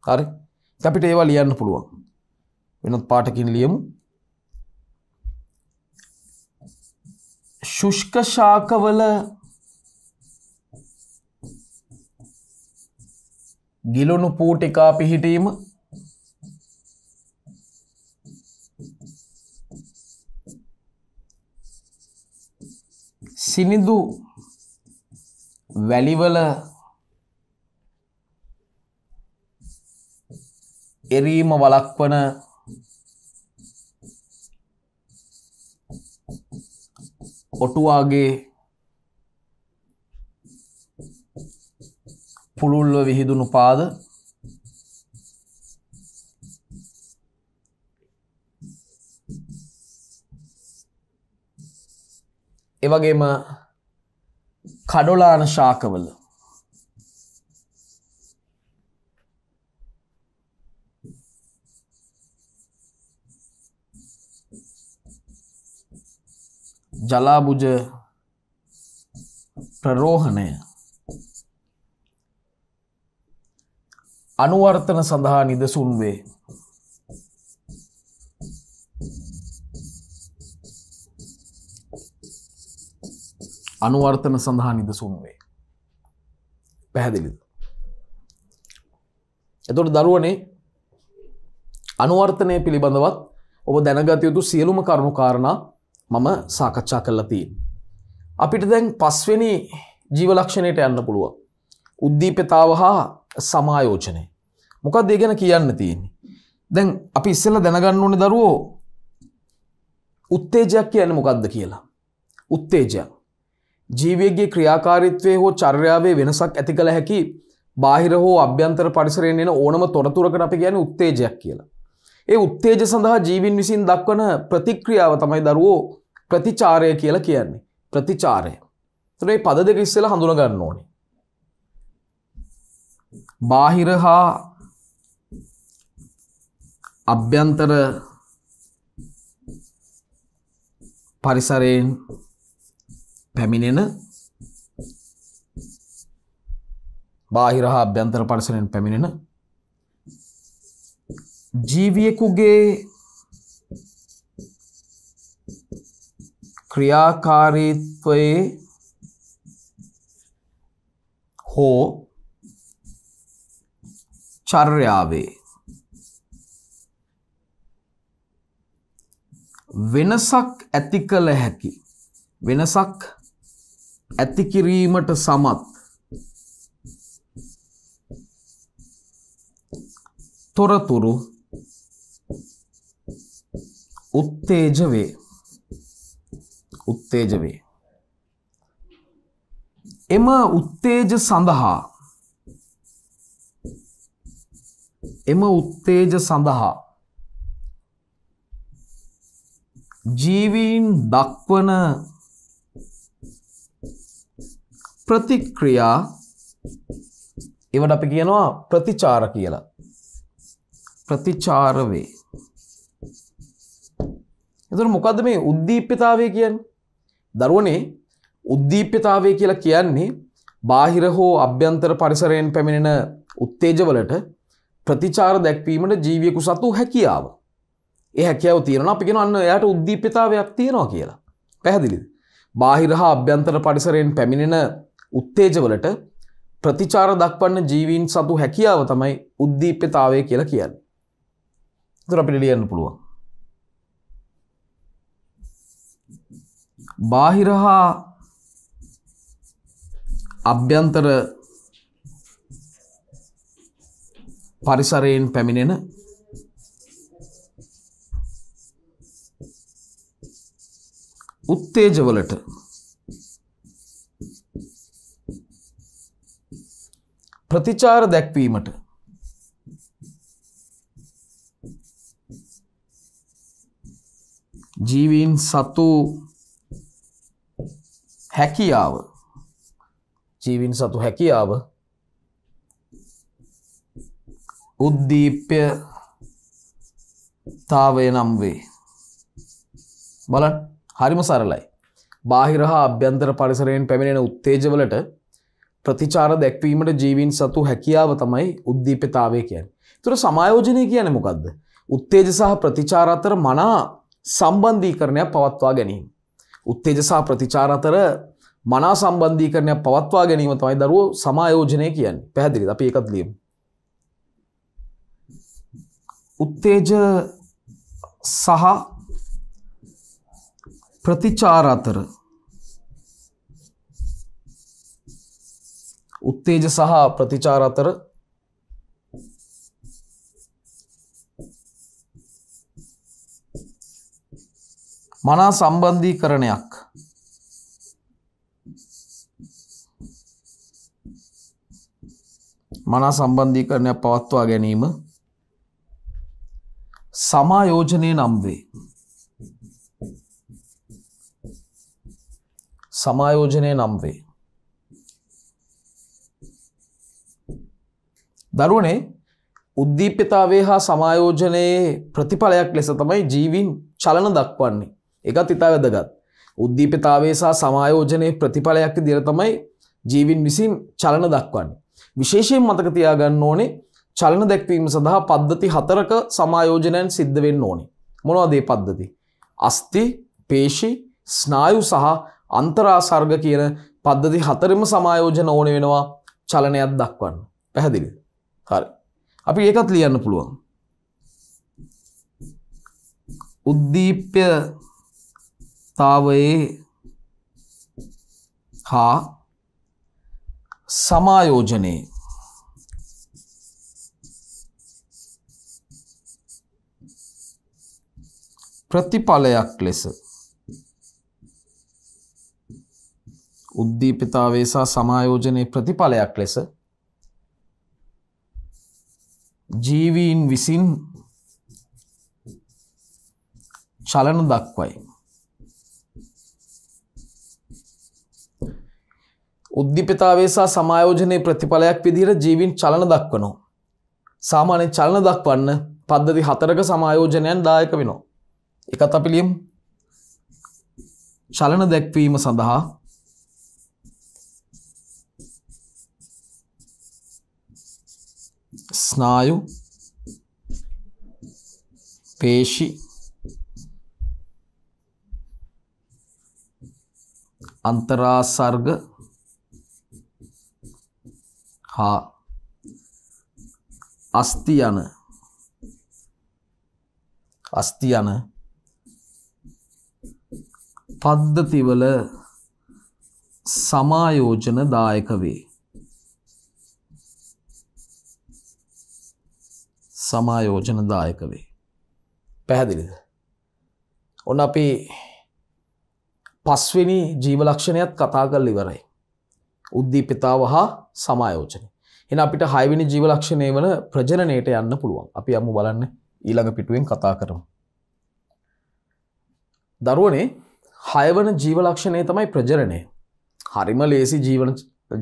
හරි අපිට ඒවා ලියන්න පුළුවන් වෙනත් පාටකින් ලියමු ශුෂ්ක ශාකවල ගිලුණු පූටිකා පිහිටීම සිනිදු වැලිවල එරීම වලක්වන ඔටුවාගේ පුළුල්ව විහිදුණු පාද එවගේම කඩොලාන ශාකවල ජලාබුජ ප්‍රරෝහණය අනුවර්තන සඳහා නිදසුන් වේ. අනුවර්තන සඳහා නිදසුන් වේ. පැහැදිලිද. එතොට දරුවනේ අනුවර්තනය පිළිබඳවත් ඔබ දැනගත යුතු සියලුම කරුණු කාරණ මම සාකච්ඡා කරලා තියෙන්. අපිට දැන් පස්වෙනි ජීවලක්ෂණයට යන්න පුළුවන්. උද්දීපතාව හා සමායෝජනය. මොකක්ද ඒ ගැන කියන්න තියෙන්නේ. දැන් අපි ඉස්සෙල්ලා දැනගන්න ඕනේ දරුවෝ උත්තේජයක් කියන්නේ මොකක්ද කියලා. උත්තේජයක්. ජීවියගේ ක්‍රියාකාරීත්වයේ හෝ චර්යාවේ වෙනසක් ඇති කළ හැකි බාහිර හෝ අභ්‍යන්තර පරිසරයෙන් එන ඕනම තොරතුරකට අපි කියන්නේ උත්තේජයක් කියලා. ඒ උත්තේජ සඳහා ජීවින් විසින් දක්වන ප්‍රතික්‍රියාව තමයි දරුවෝ ප්‍රතිචාරය කියලා කියන්නේ. ප්‍රතිචාරය. ඒතර මේ පද දෙක ඉස්සෙල්ලා හඳුනා ගන්න ඕනේ. බාහිර හා අභ්‍යන්තර පරිසරයෙන් පැමිණෙන බාහිර හා අභ්‍යන්තර පරිසරයෙන් පැමිණෙන ජීවියෙකුගේ ක්‍රියාකාරීත්වයේ හෝ චර්යාවේ වෙනසක් ඇති කළ හැකි වෙනසක් ඇති කිරීමට සමත් තොරතුරු උත්තේජ වේ උත්තේජ වේ එම උත්තේජ සඳහා එම උත්තේජ සඳහා ජීවීන් දක්වන ප්‍රතික්‍රියා ඒවට අපි කියනවා ප්‍රතිචාර කියලා. ප්‍රතිචාර වේ. එතකොට මොකද්ද මේ උද්දීප්‍යතාවය කියන්නේ? දරුවනේ උද්දීප්‍යතාවය කියලා කියන්නේ බාහිර හෝ අභ්‍යන්තර පරිසරයෙන් පැමිණෙන උත්තේජවලට ප්‍රතිචාර දැක්වීමට ජීවියකු සතු හැකියාව. ඒ හැකැව තියෙන අපි ගෙනන්න එයට උද්දීපිතාවයක් තියෙනවා කියලා. පැහැදිලිද. බාහිර හා අභ්‍යන්තර පරිසරයෙන් පැමිණෙන උත්තේජවලට ප්‍රතිචාර දක්වන්න ජීවීන් සතු හැකියාව තමයි උද්දීප්‍යතාවය කියලා කියන්න. තුර අපිට ලියන්න පුළුවන්. බාහිර හා අභ්‍යන්තර පරිසරයෙන් පැමිණෙන උත්තේජවලට ප්‍රතිචාර දැක්වීමට ජීවීන් සතු හැකියාව ජීවින් සතු හැකියාව උද්දීප්‍ය තාවය නම් වේ. බලන් හරිම සරලයි. බාහිර හා අභ්‍යන්තර පරිසරයෙන් පැමිණෙන උත්තේජවලට ප්‍රතිචාර දැක්වීමට ජීවීන් සතු හැකියාව තමයි උද්දීප්‍යතාවය කියන්නේ. ඒතර සමායෝජනය කියන්නේ මොකද්ද? උත්තේජ සහ ප්‍රතිචාර අතර මනා සම්බන්ධීකරණයක් පවත්වා ගැනීම. උත්තේජ සහ ප්‍රතිචාර අතර මනා සම්බන්ධීකරණයක් පවත්වා ගැනීම තමයි දරුවෝ සමායෝජනය කියන්නේ. පැහැදිලිද? අපි ඒකත් ලියමු. උත්තේජ සහ ප්‍රතිචාර අතර උත්තේජ සහ ප්‍රතිචාර අතර මනා සම්බන්ධීකරණයක් මනා සම්බන්ධීකරණයක් පවත්වා ගැනීම සමායෝජනය නම් වේ. සමායෝජනය නම් වේ. දරුවනේ උද්දීප්‍යතාවේ හා සමායෝජනයේ ප්‍රතිඵලයක් ලෙස තමයි ජීවින් චලන දක්වන්නේ. එකත් ඉතා වැදගත්. උද්දීප්‍යතාවේ සහ සමායෝජනයේ ප්‍රතිඵලයක් දිර තමයි ජීවින් විසින් චලන දක්වන්නේ. විශේෂයෙන් මතක තියාගන්න ඕනේ චලන දැක්වීම සඳහා පද්ධති හතරක සමායෝජනයන් සිද්ධ වෙන්න ඕනි. මොනවදේ පද්ධති. අස්ති පේෂි ස්නායු සහ අන්තරාසර්ග කියන පද්ධති හතරම සමායෝජන ඕන වෙනවා චලනයක් දක්වන්න. පැහැදිලි. හරි. අපි ඒකත් ලියන්න පුළුවන්. උද්දීප්‍ය තාවයේ හා සමායෝජනයේ ප්‍රතිඵලයක් ලෙස උද්දීපිතාවේ සහ සමායෝජනයේ ප්‍රතිඵලයක් ලෙස ජීවීන් විසින් චලන දක්වයි. උද්දිපිතාවේ සහ සමායෝජනයේ ප්‍රතිඵලයක් විදිහට ජීවීන් චලන දක්වනවා. සාමාන්‍යයෙන් චලන දක්වන්න පද්ධති හතරක සමායෝජනයන් දායක වෙනවා. එකත් අපි ලියමු. චලන දැක්වීම සඳහා ස්නායු පේශි අන්තරාසර්ග හා අස්ති යන අස්ති යන පද්ධතිවල සමායෝජන දායක වේ. සමායෝජන දායක වේ. පැහැදිලිද. ඔන්න අපි පස්වෙනි ජීවලක්ෂණයත් කතා කල් ඉවරයි. උද්දීපිතාව හා සමායෝජන. එන අපිට හයිවිනි ජීවලක්ෂණය වන ප්‍රජනයට යන්න පුළුවන් අපි අමු බලන්න ඊළඟ පිටුවෙන් කතා කරමු. දරුවනේ හයවන ජීව ලක්ෂණය තමයි ප්‍රජරණය. හරිම ලේසි ජීවන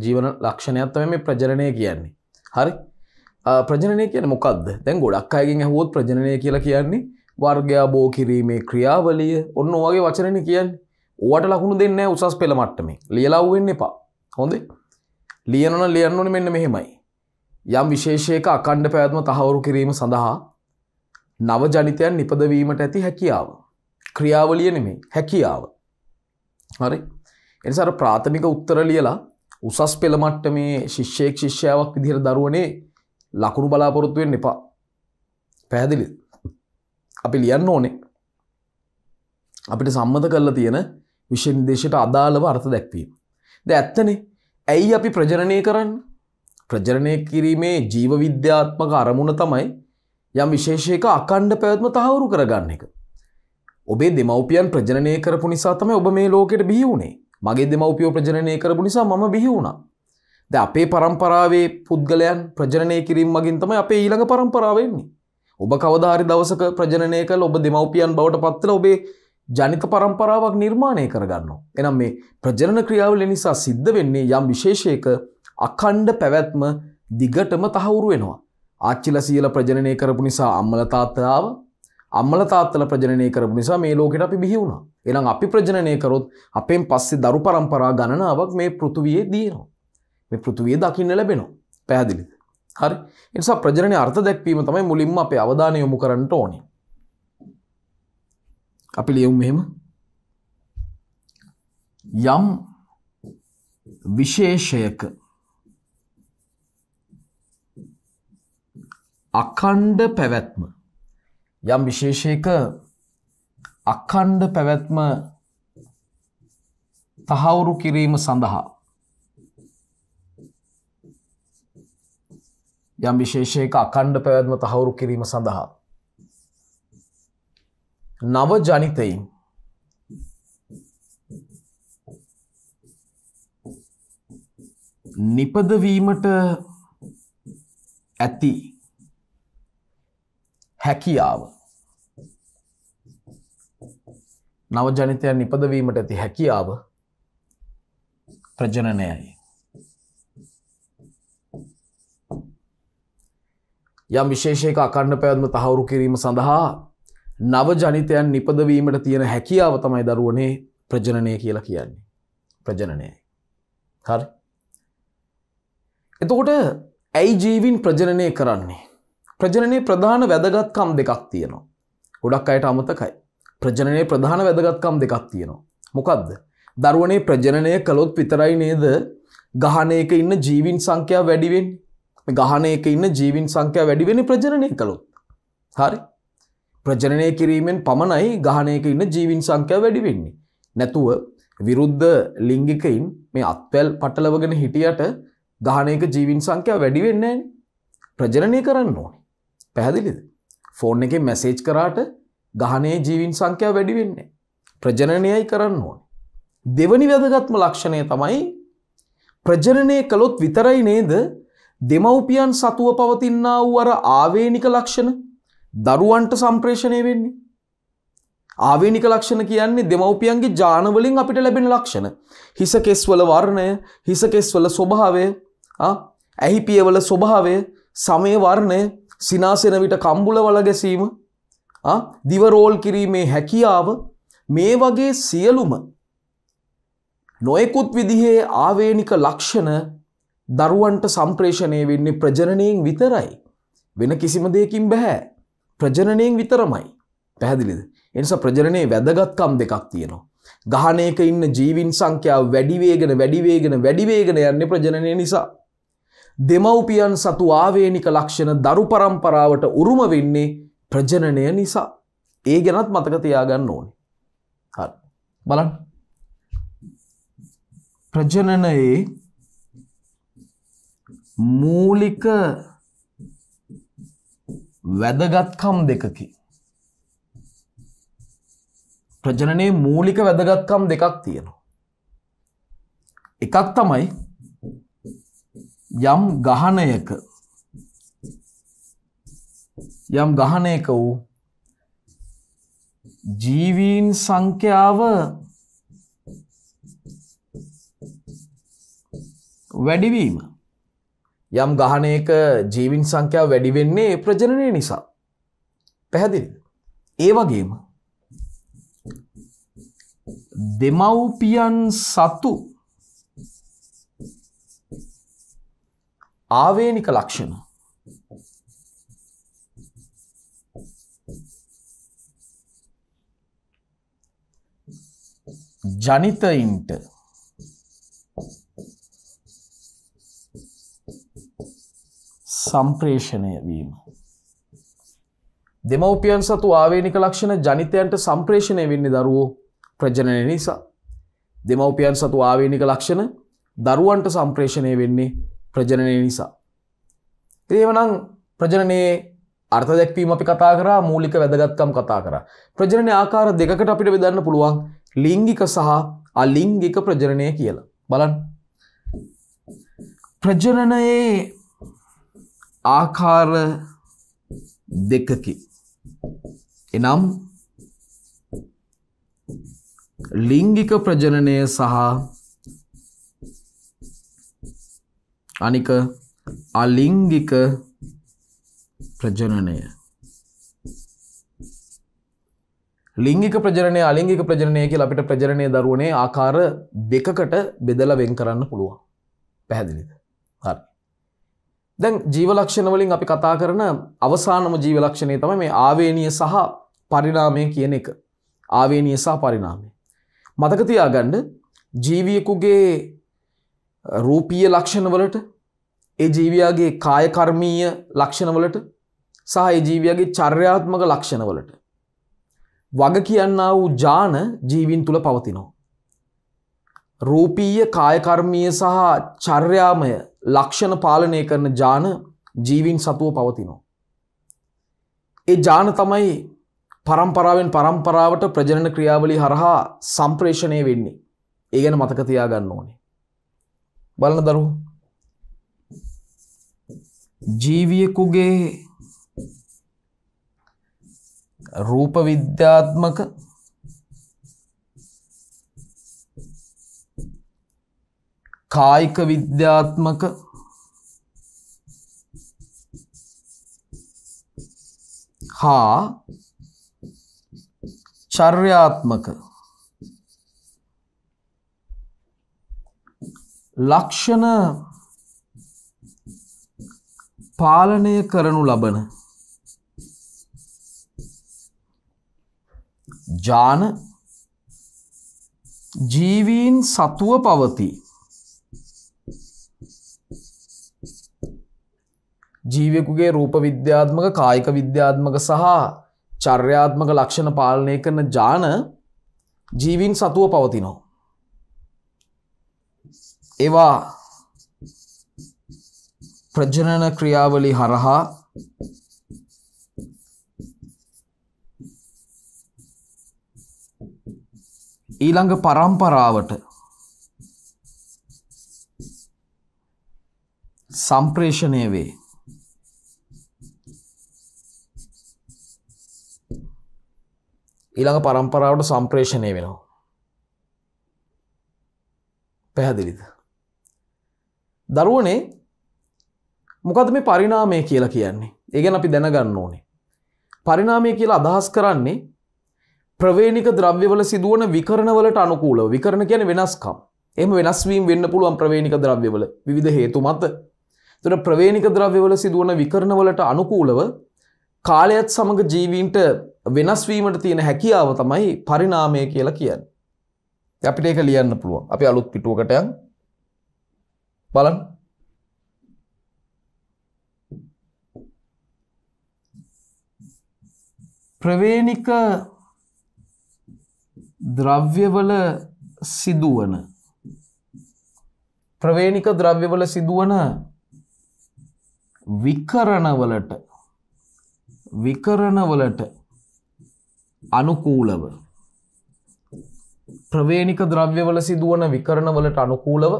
ජීවන ලක්ෂණයක් තමයි මේ ප්‍රජරණය කියන්නේ. හරි? ප්‍රජනනය කියන මොකක්ද? දැන් ගොඩක් අයගෙන් ඇහුවොත් ප්‍රජනනය කියලා කියන්නේ වර්ගයා බෝ කිරීමේ ක්‍රියාවලිය. ඔන්න ඔයගේ වචනනේ කියන්නේ. ඕවට ලකුණු දෙන්නේ නැහැ උසස් පෙළ මට්ටමේ. ලියලා උවෙන්න එපා. හොඳේ? ලියනවනම් ලියන්න ඕනේ මෙන්න මෙහෙමයි. යම් විශේෂයක අකණ්ඩ පැවැත්ම තහවුරු කිරීම සඳහා නව ජනිතයන් නිපදවීමට ඇති හැකියාව. ක්‍රියාවලිය නෙමෙයි හැකියාව. හරි එනිසාර ප්‍රාථමික උත්තර ලියලා උසස් පෙළ මට්ටමේ ශිෂ්‍යයෙක් ශිෂ්‍යාවක් විදිහට දරුවනේ ලකුණු බලාපොරොත්තු වෙන්න එපා. පැහැදිලිද? අපි ලියන්න ඕනේ. අපිට සම්මත කරලා තියෙන විෂය නිදේශයට අදාළව අර්ථ දැක්වීම. දැන් ඇත්තනේ ඇයි අපි ප්‍රජනනය කරන්නේ? ප්‍රජනනය කිරීමේ ජීව විද්‍යාත්මක අරමුණ තමයි යම් විශේෂයක අකණ්ඩ පැවැත්ම තහවුරු කරගන්න එක. ඔබේ දෙමවපියන් ප්‍රජනය කරපු නිසා තම ඔබ මේ ලෝකෙට බිහි වුණේ මගේ දෙමවපියෝ ප්‍රජනය කරපු නිසා මම බිහි වුණා ද අපේ පරම්පරාවේ පුද්ගලයන් ප්‍රජනය කිරීම මගින් තමයි අපේ ඊළඟ පරම්පරාවවෙන්නේ ඔබ කවධාරි දවසක ප්‍රජනය කළ ඔබ දෙමවපියන් බවට පත්වල ඔබේ ජනිත පරම්පරාවක් නිර්මාණය කරගන්න. එනම් මේ ප්‍රජනන ක්‍රියාවල නිසා සිද්ධ වෙන්නේ යම් විශේෂයක අකණ්ඩ පැවැත්ම දිගටම තහවුරු වෙනවා. ආච්චිල සියල ප්‍රජනනය කරපු නිසා අම්මල තාත්තාව අම්මල තාත්තල ප්‍රජනය කරපු නිසා මේ ලෝකෙට අපි බිහි වුණා. එහෙනම් අපි ප්‍රජනනය කරොත් අපෙන් පස්සේ දරු પરම්පරා ගණනාවක් මේ පෘථුවියේ දිනනවා. මේ පෘථුවියේ දකින්න ලැබෙනවා. පැහැදිලිද? හරි. ඒ නිසා ප්‍රජනනයේ අර්ථ දැක්වීම තමයි මුලින්ම අපේ අවධානය යොමු කරන්න ඕනේ. අපි ලියමු මෙහෙම. යම් විශේෂයක අකණ්ඩ පැවැත්ම යම් විශේෂයක අක්කණ්ඩ පැවැත්ම තහවුරු කිරීම සඳහා යම් විශේෂයක අකණ්ඩ පැවැත්ම තහවුරු කිරීම සඳහා. නව ජනිතයින් නිපදවීමට ඇති හැකියාව නවජනිතයන් නිපදවීමට ඇති හැකියාව ප්‍රජනනයයි. යම් විශේෂයක අකණ්ඩ පැවැත්ම තහවුරු කිරීම සඳහා නවජනිතයන් නිපදවීමට තියෙන හැකියාව තමයි දරුවනේ ප්‍රජනනය කියලා කියන්නේ. ප්‍රජනනයයි. හරි. එතකොට ඇයි ජීවින් ප්‍රජනනය කරන්නේ. ප්‍රජනනය ප්‍රධාන වැදගත්කම් දෙකක් තියෙනවා. ගොඩක් අයට අමතකයි. ප්‍රජනය ප්‍රධාන වැදගත්කම් දෙකක් තියෙනවා. මොකක්ද. දරුවනේ ප්‍රජනය කළොත් විතරයි නේද ගහන එක ඉන්න ජීවින් සංඛ්‍යා වැඩිවෙන් ගහන එක ඉන්න ජීවින් සංඛ්‍යා වැඩිවෙනි ප්‍රජනය කළොත්. හරි ප්‍රජනය කිරීමෙන් පමණයි ගහනයක ඉන්න ජීවින් සංඛ්‍යා වැඩිවෙන්නේ. නැතුව විරුද්ධ ලිංගිකයින් මේ අත්වැල් පටලවගෙන හිටියට ගහනයක ජීවින් සංඛ්‍යා වැඩිවෙන්නේ ප්‍රජනය කරන්න ඕනි. පැහැදිලිද. ෆෝන් එක මැසේජ් කරාට ගහනේ ජීවින් සංඛ්‍යාව වැඩි වෙන්නේ. ප්‍රජනනයයි කරන්න ඕනේ. දෙවනි වැදගත්ම ලක්ෂණය තමයි ප්‍රජනනය කළොත් විතරයි නේද දෙමව්පියන් සතුව පවතිනා වූ අර ආවේනික ලක්ෂණ දරුවන්ට සම්ප්‍රේෂණය වෙන්නේ. ආවේනික ලක්ෂණ කියන්නේ දෙමව්පියන්ගේ ජාන වලින් අපිට ලැබෙන ලක්ෂණ. හිස කෙස්වල වර්ණය, හිස කෙස්වල ස්වභාවය, ඇහි පියවල ස්වභාවය, සමේ වර්ණය, සිනාසෙන විට කම්බුල වල ගැසීම, දිවරෝල් කිරීමේ හැකියාව මේ වගේ සියලුම නොයෙකුත් විදිහේ ආවේනික ලක්ෂණ දරුවන්ට සම්ප්‍රේෂණය වෙන්නේ ප්‍රජනනයෙන් විතරයි. වෙන කිසිම දෙයකින් බැහැ. ප්‍රජනනයෙන් විතරමයි. පැහැදිලිද? එනිසා ප්‍රජනනයේ වැදගත්කම් දෙකක් තියෙනවා. ගහණයක ඉන්න ජීවීන් සංඛ්‍යාව වැඩි වේගෙන වැඩි වේගෙන වැඩි වේගෙන යන්නේ ප්‍රජනනය නිසා. දෙමව්පියන් සතු ආවේනික ලක්ෂණ දරු පරම්පරාවට උරුම වෙන්නේ ප්‍රජනනය නිසා ඒ ගැනත් මතක තියාගන්න ඕනේ. හරි. බලන්න. ප්‍රජනනයේ මූලික වැදගත්කම් දෙකකි. ප්‍රජනනයේ මූලික වැදගත්කම් දෙකක් තියෙනවා. එකක් තමයි යම් ගහනයක යම් ගහනයක වූ ජීවීන් සංඛ්‍යාව වැඩිවීම යම් ගහනයක ජීවින් සංඛ්‍යාව වැඩිවෙන්නේ ප්‍රජනනය නිසා පැහැදිලි ඒ වගේම දෙමව්පියන් සතු ආවේනික ලක්ෂණ ජනිතයින්ට සම්ප්‍රේෂණය වීම. දෙමවපියන් සතු ආවේනික ලක්ෂණ ජනිතයන්ට සම්ප්‍රේෂණය වෙන්න දරුවෝ ප්‍රජනය නිසා. දෙමවපියන් සතු ආවේනික ලක්ෂණ දරුවන්ට සම්ප්‍රේෂණය වෙන්නේ ප්‍රජනනය නිසා. ඒවනම් ප්‍රජනනයේ අර්ථ දැක්වීම අපි කතා කරා මූලික වැදගත්කම් කතා කර. ප්‍රජනය ආකාර දෙකට අපිට වෙදන්න පුළුවන් ලිංගික සහ අලිංගික ප්‍රජනනය කියලා. බලන් ප්‍රජනනයේ ආකාර දෙකකි. එනම් ලිංගික ප්‍රජනනය සහ අනික අලිංගික ප්‍රජනනය ලිංගික ප්‍රජනය අලිංගික ප්‍රජනය කියල අපිට ප්‍රජනය දරුවනේ ආකාර දෙකකට බෙදල වෙන් කරන්න පුළුවන් පැහැදිලිද හරි දැන් ජීවලක්ෂණවලින් අපි කතා කරන අවසානම ජීවලක්ෂණය තම මේ ආවේනිය සහ පරිනාමය කියන එක ආවේනිය සහ පරිනාමය මතකතියා ගණ්ඩ ජීවියකුගේ රූපීය ලක්ෂණවලට ඒ ජීවයාගේ කායකර්මීය ලක්ෂණවලට සහ ජීවයාගේ චර්යාත්මක ලක්ෂණවලට වග කියන්න වූ ජාන ජීවින් තුළ පවතිනවා. රූපීය කායකර්මිය සහ චර්යාමය ලක්ෂණ පාලනය කරන ජාන ජීවින් සතුව පවතිනෝ. ඒ ජාන තමයි පරම්පරාවෙන් පරම්පරාවට ප්‍රජනන ක්‍රියාවලි හරහා සම්ප්‍රේෂණය වෙන්නේ ඒ ගැන මතකතියා ගන්න ඕනේ. බලන දරු ජීවියකුගේ රූප විද්‍යාත්මක කායික විද්‍යාත්මක හා චර්යාත්මක ලක්ෂණ පාලනය කරනු ලබන ජාන ජීවීන් සතුව පවතිී ජීවකුගේ රූප විද්‍යාත්මක කායික විද්‍යාත්මක සහ චර්යාත්මක ලක්ෂණ පාලනය කරන ජාන ජීවින් සතුව පවතිනෝ. ඒවා ප්‍රජනන ක්‍රියාවලි හරහා ඊළඟ පරම්පරාවට සම්ප්‍රේෂණය වේ. ඊළඟ පරම්පරාවට සම්ප්‍රේෂණය වෙනවා. පැහැදිලිද. දරුවනේ මොකද මේ පරිනාමය කියලා කියන්නේ. ඒ ගැන අපි දැනගන්න ඕනේ. පරිනාමය කියලා අදහස් කරන්නේ ප්‍රවේනික ද්‍රව්‍යවල සිදුවන විකරණවලට අනුකූලව විකරණ කියන වෙනස්කම්. එහෙම වෙනස්වීම් වෙන්න පුළුවන් ප්‍රවේනික ද්‍රව්‍යවල විවිධ හේතු මත. එතකොට ප්‍රවේනික ද්‍රව්‍යවල සිදුවන විකරණවලට අනුකූලව කාලයත් සමග ජීවීන්ට වෙනස් වීමට තියෙන හැකියාව තමයි පරිණාමය කියලා කියන්නේ. අපිට ඒක ලියන්න පුළුවන්. අපි අලුත් පිටුවකට යන් බලන්න. ප්‍රවේනික ද්‍රව්‍යවල සිදුවන ප්‍රවේණික ද්‍රව්‍යවල සිදුවන විකරණවලට විකරණවලට අනුකූලව ප්‍රවේණික ද්‍රව්‍යවල සිදුවන විකරණවලට අනුකූලව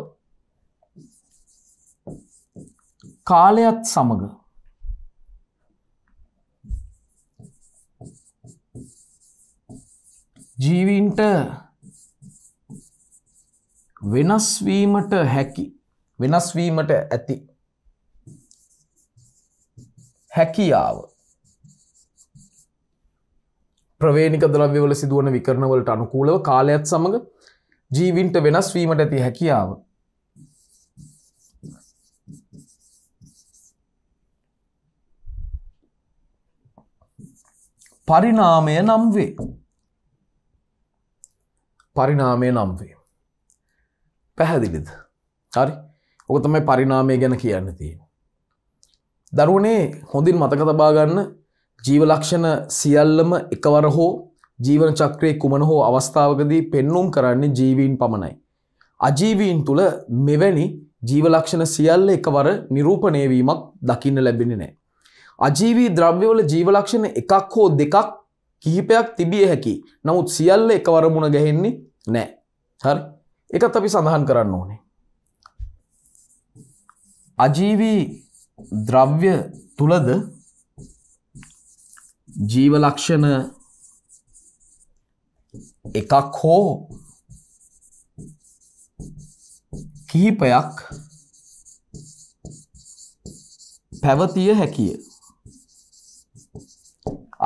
කාලයත් සමඟ ජීවීන්ට වෙනස්වීමට හැකි වෙනස්වීමට ඇති හැකියාව ප්‍රවේනික ද්‍රව්‍යවල සිදුවන විකරණවලට අනුකූලව කාලයත් සමඟ ජීවින්ට වෙනස්වීමට ඇති හැකියාව පරිනාමය නම් වේ පරිනාමය නම් වේ. පැහැදිලිද. හරි ඕක තමයි පරිනාමය ගැන කියන්න තියෙන. දරුවනේ හොඳින් මතක තබාගන්න ජීවලක්ෂණ සියල්ලම එකවර හෝ ජීවන චක්‍රය කුමන හෝ අවස්ථාවකදී පෙන්නුම් කරන්නේ ජීවීන් පමණයි. අජීවීන් තුළ මෙවැනි ජීවලක්ෂණ සියල්ල එකවර නිරූපණයවීමක් දකින්න ලැබෙන නෑ. අජීවී ද්‍රව්‍යවල ජීවලක්ෂණ එකක් හෝ දෙකක් කිහිපයක් තිබිය හැකි නමුත් සියල්ල එකවර මුණ ගැහෙන්නේ නෑ හරි එකත් අපි සඳහන් කරන්න ඕනේ අජීවී ද්‍රව්‍ය තුලද ජීව ලක්ෂණ එකක් හෝ කිහිපයක් පැවතිය හැකිය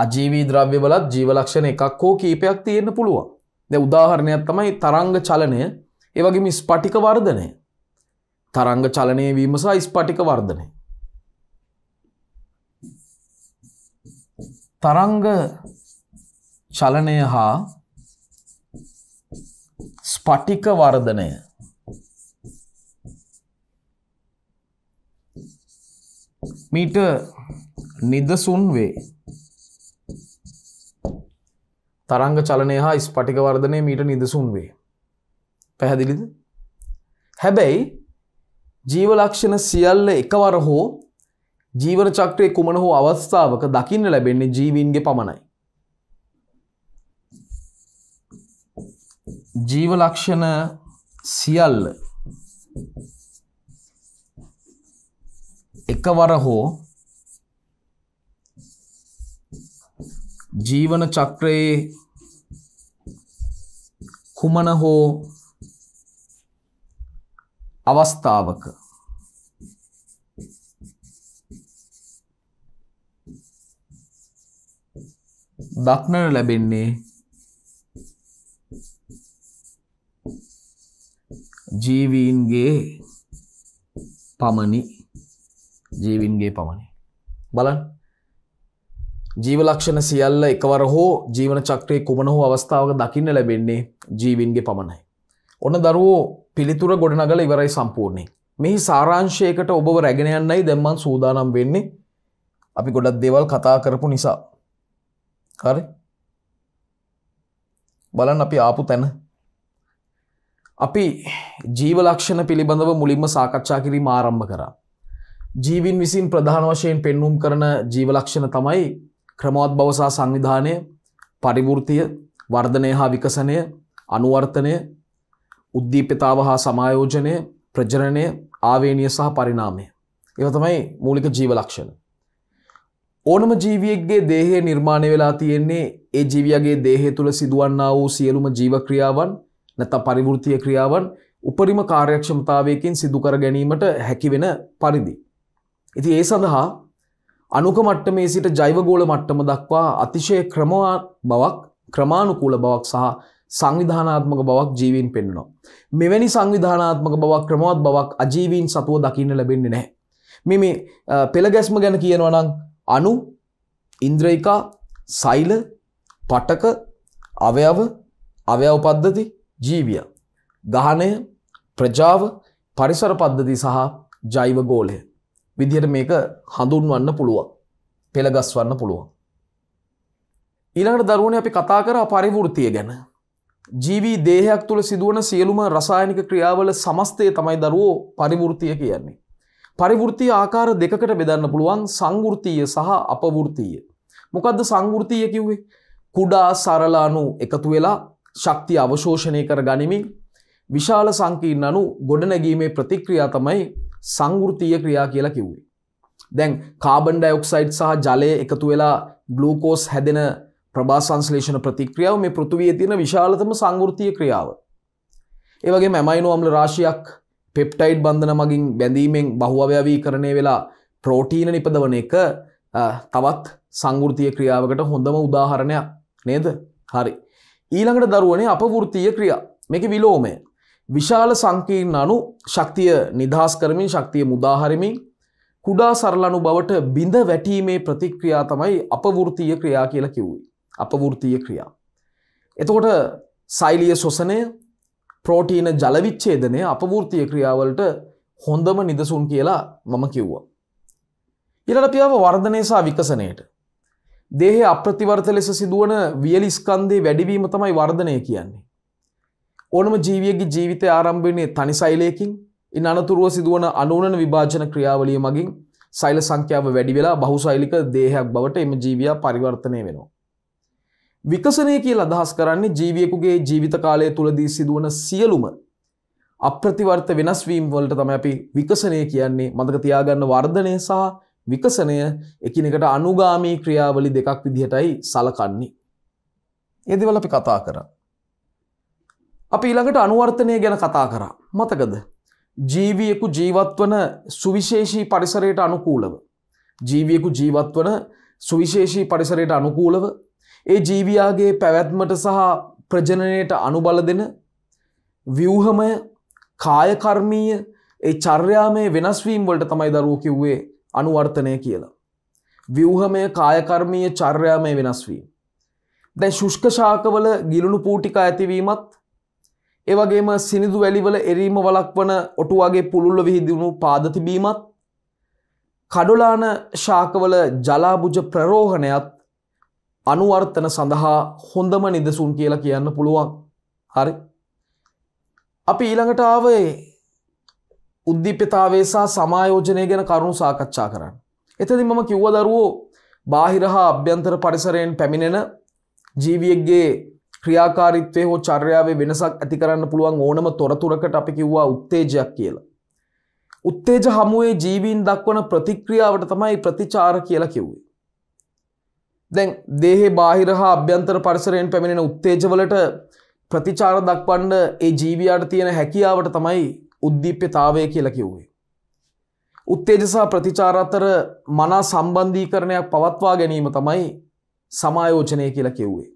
අජීවී ද්‍රව්‍ය බලත් ජීවලක්ෂණ එකක් හෝ කීපයක් තියෙන්න පුළුවන්. දැන් උදාහරණයක් තමයි තරංග චලනය, ඒ වගේම ස්පටික වර්ධනය. තරංග චලනය වීම සහ ස්පටික වර්ධනය. තරංග චලනය හා ස්පටික වර්ධනය මීට නිදසුන් වේ තරංග චලනය හා ස්පටික වර්ධනය මීට නිදසුන් වේ. පැහැදිලිද. හැබැයි ජීව ලක්ෂණ සියල්ල එකවර හෝ ජීවන චක්‍රය කුමන හෝ අවස්ථාවක දකින්න ලැබෙන්නේ ජීවීන්ගේ පමණයි. ජීව ලක්ෂණ සියල්ල එකවර හෝ ජීවන චක්‍රයේ කුමන හෝ අවස්ථාවක දක්නට ලැබෙන්නේ ජීවීන්ගේ පමණි ජීවින්ගේ පමණි බලන්න ජීවලක්ෂණ සියල්ල එකවර හෝ ජීවන චක්‍රය කුමන හෝ අවස්ථාවක දකින්න ලැබෙන්නේ ජීවින්ගේ පමණයි. ඔන්න දරුවෝ පිළිතුර ගොඩනගල ඉවරයි සම්පූර්ණය. මෙහි සාරාංශයකට ඔබව රැගෙන යන්නයි දැම්මන් සූදානම් වෙන්නේ අපි ගොඩක් දේවල් කතා කරපු නිසා. හරි බලන් අපි ආපු තැන. අපි ජීවලක්ෂණ පිළිබඳව මුලින්ම සාකච්ඡා කිරීම ආරම්භ කරා. ජීවින් විසින් ප්‍රධාන වශයෙන් පෙන්නුම් කරන ජීවලක්ෂණ තමයි ක්‍රමවත් බවසා සංවිධානය පරිවෘතිය වර්ධනය හා විකසනය අනුවර්තනය උද්දීපිතාව හා සමායෝජනය ප්‍රජනනය ආවේනිය සහ පරිනාමය. ඒව තමයි මූලික ජීව ලක්ෂණ. ඕනම ජීවියෙක්ගේ දේහය නිර්මාණය වෙලා තියෙන්නේ ඒ ජීවියගේ දේහය තුළ සිදුවන්නා වූ සියලුම ජීවක්‍රියාවන් නැත පරිවෘතිය ක්‍රියාවන් උපරිම කාර්යක්ෂමතාවයකින් සිදුකර ගැනීමට හැකිවෙන පරිදි. ඉති ඒ සඳහා අනුක මට්ටමේ සිට ජෛවගෝල මට්ටම දක්වා අතිශය ක්‍රමවා බවක් ක්‍රමානුකූල බවක් සහ සංවිධානාත්මක බවක් ජීවීන් පෙන්නවා. මෙවැනි සංවිධානාත්මක බවක් ක්‍රමවත් බවක් අජීවීන් සතුව දකින්න ලැබෙන්නේ නැහැ. මෙ මේ පෙළගැස්ම ගැන කියනවා නම් අනු ඉන්ද්‍රයිකා සෛල පටක අවයව අවයව පද්ධති ජීවිය. ගහනය ප්‍රජාව පරිසර පද්ධති සහ ජෛවගෝලය. විදිහට මේක හඳුන්වන්න පුළුවන්. පෙළගස්වන්න පුළුවන්. ඊළඟට දරුවනේ අපි කතා කරා පරිවෘතිය ගැන. ජීවි දේහයක් තුළ සිදුවන සියලුම රසායනික ක්‍රියාවල සමස්තය තමයි දරුවෝ පරිවෘතිය කියන්නේ. පරිවෘතිය ආකාර දෙකකට බෙදන්න පුළුවන් සංවෘතිය සහ අපවෘතිය. මොකද්ද සංවෘතිය කිව්වේ? කුඩා සරල අණු එකතු වෙලා ශක්තිය අවශෝෂණය කර ගනිමින් විශාල සංකීර්ණ අණු ගොඩනැගීමේ ප්‍රතික්‍රියා තමයි සංෘතිය ක්‍රියා කියලා කිව්වේ. දැන් කාබන් ඩයොක්සයිඩ් සහ ජලය එකතු වෙලා ග්ලූකෝස් හැදෙන ප්‍රභා සංශ්ලේෂණ ප්‍රතික්‍රියාව මේ පෘථිවියේ තියෙන විශාලතම සංෘතිය ක්‍රියාව. ඒ වගේම ඇමයිනෝ අම්ල රාශියක් පෙප්ටයිඩ් බන්ධන මගින් බැඳීමෙන් බහුවව්‍යවීකරණය වෙලා ප්‍රෝටීන නිපදවන එක තවත් සංෘතිය ක්‍රියාවකට හොඳම උදාහරණයක් නේද හරි ඊළඟට දරුවනේ අපවෘතිය ක්‍රියා මේක විලෝමය විශාල සංකීර්ණ අනු ශක්තිය නිදහස් කරමින් ශක්තිය මුදාහරිමින් කුඩා සරලනු බවට බිඳ වැටීමේ ප්‍රතික්‍රියා තමයි අපවෘතිය ක්‍රියා කියලා කිව්වේ. අපවෘතිය ක්‍රියා. එතකොට සෛලිය ශොසනය ප්‍රෝටීන ජලවිච්ඡේදනය අපවෘතිය ක්‍රියාවලට හොඳම නිදසුන් කියලා මම කිව්වා. ඊළඟ පියාව වර්ධනය සහ විකසණයට. දේහය අප්‍රතිවර්ත ලෙස සිදුවන වියලි ස්කන්ධේ වැඩිවීම තමයි වර්ධනය කියන්නේ. ඕනම ජීවියගේ ජීවිතය ආරම්භන්නේ තනි සෛලයකින් ඉන් අනතුරුව සිදුවන අනුනන විභාජන ක්‍රියාවලිය මගින් සෛල සංඛ්‍යාව වැඩි වෙලා බහුසෛලික දේහයක් බවට එම ජීවියා පරිවර්තනය වෙනවා. විකසනය කියලා අදහස් කරන්නේ ජීවියෙකුගේ ජීවිත කාලය තුලදී සිදුවන සියලුම අප්‍රතිවර්ත වෙනස් වීම් වලට තමයි අපි විකසනය කියන්නේ. මතක තියාගන්න වර්ධනය සහ විකසනය එකිනෙකට අනුගාමී ක්‍රියාවලි දෙකක් විදිහටයි සලකන්නේ. ඒ දේවල් අපි කතා කරා. අපි ඊළඟට අනුවර්තනය ගැන කතා කරා. මතකද? ජීවියෙකු ජීවත් වන සුවිශේෂී පරිසරයට අනුකූලව. ජීවියෙකු ජීවත් වන සුවිශේෂී පරිසරයට අනුකූලව ඒ ජීවියාගේ පැවැත්මට සහ ප්‍රජනනයට අනුබල දෙන ව්‍යූහමය කායකර්මීය ඒ චර්යාමය වෙනස්වීම් වලට තමයි දරුවෝ කිව්වේ අනුවර්තනය කියලා. ව්‍යූහමය කායකර්මීය චර්යාමය වෙනස්වීම. දැන් ශුෂ්ක ශාකවල ගිලුණු පූටිකා ඇතිවීමත් ඒවගේම සිනිදු වැලිවල එරීම වලක්වන ඔටුවාගේ පුළුල්ල විහිදිුණු පාදතිබීමත් කඩොලාන ශාකවල ජලාභුජ ප්‍රරෝහණයත් අනුවර්තන සඳහා හොඳම නිදසුන් කියලා කියන්න පුළුවන් හරි අපි ඊළඟට ආවේ උද්දීප්‍යතාවේ සහ සමායෝජනය ගැන කරුණු සාකච්ඡා කරන්න. එතදි මම කිව්ව දරුවෝ බාහිර හා අභ්‍යන්තර පරිසරයෙන් පැමිණෙන ජීවියෙක්ගේ ක්‍රියාකාරීත්වය හෝ චර්යාවේ වෙනසක් ඇති කරන්න පුළුවන් ඕනම තොරතුරකට අපි කිව්වා උත්තේජයක් කියලා. උත්තේජ හමුවේ ජීවීන් දක්වන ප්‍රතික්‍රියාවට තමයි ප්‍රතිචාර කියලා කිව්වේ. දැන් දේහේ බාහිර හා අභ්‍යන්තර පරිසරයෙන් පැමිණෙන උත්තේජවලට ප්‍රතිචාර දක්වන්න ඒ ජීවියාට තියෙන හැකියාවට තමයි උද්දීප්‍යතාවය කියලා කිව්වේ. උත්තේජ සහ ප්‍රතිචාර අතර මනා සම්බන්ධීකරණයක් පවත්වා ගැනීම තමයි සමායෝජනය කියලා කිව්වේ.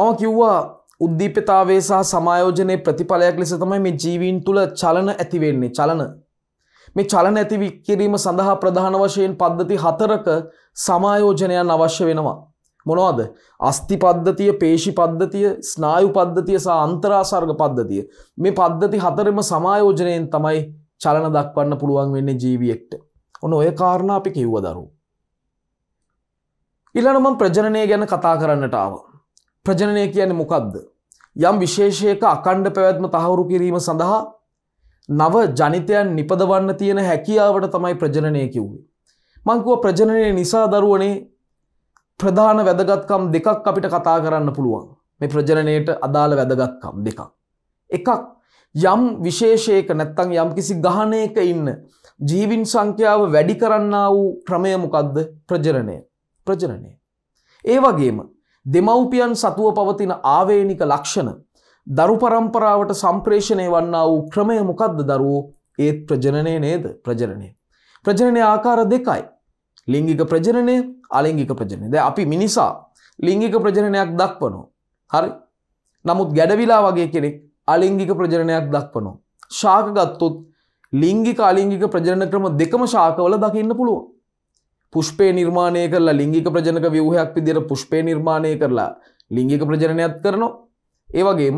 මම කිව්වා උද්දීපතාවේ සහ සමායෝජනයේ ප්‍රතිඵලයක් ලෙස තමයි මේ ජීවීන් තුළ චලන ඇති වෙන්නේ චලන මේ චලන ඇති කිරීම සඳහා ප්‍රධාන වශයෙන් පද්ධති හතරක සමායෝජනයන් අවශ්‍ය වෙනවා මොනවද අස්ති පද්ධතිය පේශි පද්ධතිය ස්නායු පද්ධතිය සහ අන්තරාසර්ග පද්ධතිය මේ පද්ධති හතරෙම සමායෝජනයෙන් තමයි චලන දක්වන්න පුළුවන් වෙන්නේ ජීවියෙක්ට ඔන්න ඔය කාරණා අපි කිව්ව දරුවෝ ඊළඟ මම ප්‍රජනනය ගැන කතා කරන්නට ආවා ප්‍රජනනය කියන්නේ මොකක්ද? යම් විශේෂයක අකණ්ඩ පැවැත්ම තහවුරු කිරීම සඳහා නව ජනිතයන් නිපදවන්න තියෙන හැකියාවට තමයි ප්‍රජනනය කිව්වේ. මං කිව්වා ප්‍රජනනය නිසා දරුවනේ ප්‍රධාන වැදගත්කම් දෙකක් අපිට කතා කරන්න පුළුවන්. මේ ප්‍රජනනයට අදාළ වැදගත්කම් දෙකක්. එකක් යම් විශේෂයක නැත්තම් යම්කිසි ගහණයක ඉන්න ජීවින් සංඛ්‍යාව වැඩි කරන්නා වූ ක්‍රමය මොකද්ද? ප්‍රජනනය. ප්‍රජනනය. ඒ වගේම දෙමව්පියන් සතුව පවතින ආවේනික ලක්ෂණ දරු පරම්පරාවට සම්ප්‍රේෂණය වන්නා වූ ක්‍රමය මොකක්ද දරුවෝ ඒත් ප්‍රජනනය නේද ප්‍රජනනය. ප්‍රජනනය ආකාර දෙකයි. ලිංගික ප්‍රජනනය අලිංගික ප්‍රජනය ද අපි මිනිසා ලිංගික ප්‍රජනනයක් දක්වනෝ. හරි නමුත් ගැඩවිලා වගේ කෙනෙක් අලිංගික ප්‍රජනනයක් දක්වනෝ. ශාකගත්තුත් ලිංගික අලිංගික ප්‍රජන ක්‍රම දෙකම ශාකවල දකින්න පුළුවන්. පුෂ්පේ නිර්මාණය කරලා ලිංගික ප්‍රජනක ව්‍යවහයක් විදිර පුෂ්පේ නිර්මාණය කරලා ලිංගික ප්‍රජනනයක් කරනවා ඒවගේම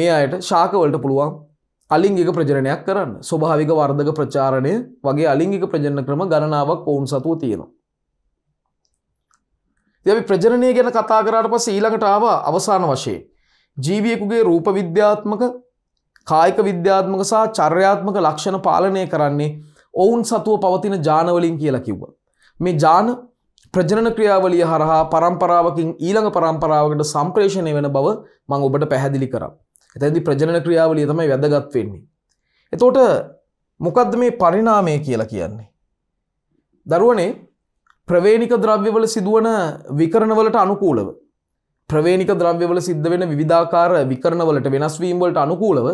මේ අයට ශාකවලට පුළුවන් අලිංගික ප්‍රජනයක් කරන්න ස්වභාවික වර්ධක ප්‍රචාරණය වගේ අලිංගික ප්‍රජන ක්‍රම ගණනාවක් ඔවුන් සතුව තියෙනවා. දැවි ප්‍රජනය ගැන කතා කරාට පස ඊළඟට ආව අවසාන වශයෙන්. ජීවියකුගේ රූප විද්‍යාත්මක කායික විද්‍යාත්මක සහ චර්යාත්මක ලක්ෂණ පාලනය කරන්නේ ඔවුන් සතුව පවතින ජානවලින් කියලා කිව්වා. මේ ජාන ප්‍රජනන ක්‍රියාවලිය හරහා පරම්පරාවකින් ඊළඟ පරම්පරාවකට සම්ප්‍රේෂණය වෙන බව මං ඔබට පැහැදිලි කරා. එතනදී ප්‍රජනන ක්‍රියාවලිය තමයි වැදගත් වෙන්නේ. එතකොට මොකද්ද මේ පරිණාමය කියලා කියන්නේ? දරුවනේ ප්‍රවේණික ද්‍රව්‍යවල සිදුවන විකරණවලට අනුකූලව ප්‍රවේණික ද්‍රව්‍යවල සිද්ධ වෙන විවිධාකාර විකරණවලට වෙනස් වීම වලට අනුකූලව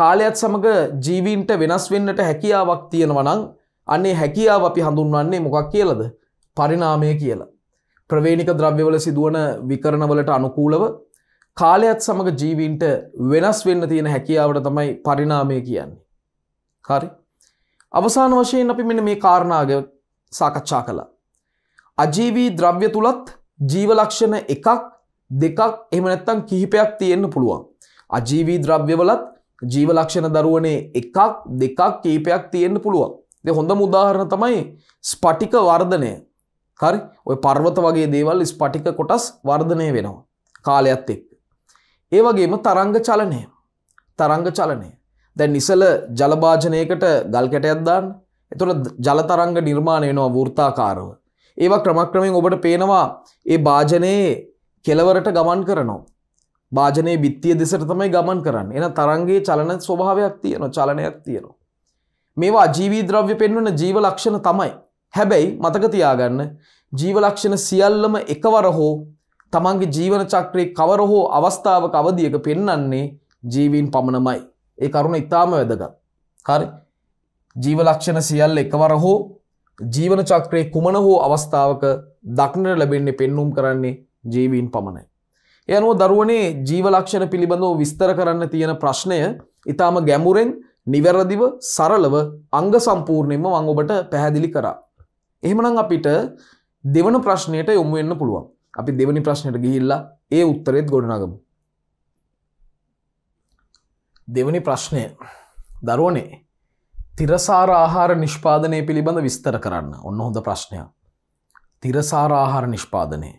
කාලයත් සමග ජීවීන්ට වෙනස් වෙන්නට හැකියාවක් තියෙනවා නම් අන්නේ හැකියාව අපි හඳුන්වන්නේ මොකක් කියලද පරිනාමය කියලා. ප්‍රවේණික ද්‍රව්‍යවල සිදුවන විකරණවලට අනුකූලව කාලයත් සමඟ ජීවීන්ට වෙනස් වෙන්න තියෙන හැකියාවට තමයි පරිනාමය කියන්නේ. හරි. අවසාන වශයෙන් අපි මෙන්න මේ කාරණාග සාකච්ඡා කළා. අජීවී ද්‍රව්‍ය තුළත් ජීවලක්ෂණ එකක් දෙකක් එහෙම නැත්තම් කිහිපයක් තියෙන්න පුළුවන්. අජීවී ද්‍රව්‍යවලත් ජීවලක්ෂණ දරුවනේ එකක් දෙකක් කීපයක් තියෙන්න පුළුවන්. දෙ හොඳම උදාහරණ තමයි ස්පටික වර්ධනය හරි ඔය පර්වත වගේ දේවල් ස්පටික කොටස් වර්ධනය වෙනවා කාලයත් එක්. ඒ වගේම තරංග චලනය තරංග චලනය දැන් නිසල ජලභාජනයකට ගල් කැටයක් දාන්න එතකොට ජල තරංග නිර්මාණය වෙනවා වෘත්තාකාරව. ඒවා ක්‍රමක්‍රමයෙන් ඔබට පේනවා ඒ භාජනයේ කෙලවරට ගමන් කරනවා. භාජනයේ බිත්තිය දෙසට තමයි ගමන් කරන්නේ. එහෙනම් තරංගයේ චලන ස්වභාවයක් තියෙනවා, චලනයක් තියෙනවා. මේවා ජීවී ද්‍රව්‍ය පෙන්වන ජීව ලක්ෂණ තමයි. හැබැයි මතක තියාගන්න ජීව ලක්ෂණ සියල්ලම එකවර හෝ තමන්ගේ ජීවන චක්‍රයේ කවර හෝ අවස්ථාවක අවධියක පෙන්වන්නේ ජීවීන් පමණමයි. ඒ කරුණ ඉතාම වැදගත්. හරි. ජීව ලක්ෂණ සියල්ල එකවර හෝ ජීවන චක්‍රයේ කුමන හෝ අවස්ථාවක දක්නට ලැබෙන්නේ පෙන්නුම් කරන්නේ ජීවීන් පමණයි. එයනුව දරුවනේ ජීව ලක්ෂණ පිළිබඳව විස්තර කරන්න තියෙන ප්‍රශ්නය ඉතාම ගැමුරෙන් නිවැරදිව සරලව අංග සම්පූර්ණයෙන්ම මම ඔබට පැහැදිලි කරා. එහෙමනම් අපිට දෙවන ප්‍රශ්නයට යොමු වෙන්න පුළුවන්. අපි දෙවනි ප්‍රශ්නයට ගිහිල්ලා ඒ උත්තරෙත් ගොඩනගමු. දෙවනි ප්‍රශ්නය දරුවනේ තිරසාර ආහාර නිෂ්පාදනය පිළිබඳ විස්තර කරන්න. ඔන්න හොඳ ප්‍රශ්නයක්. තිරසාර ආහාර නිෂ්පාදනය.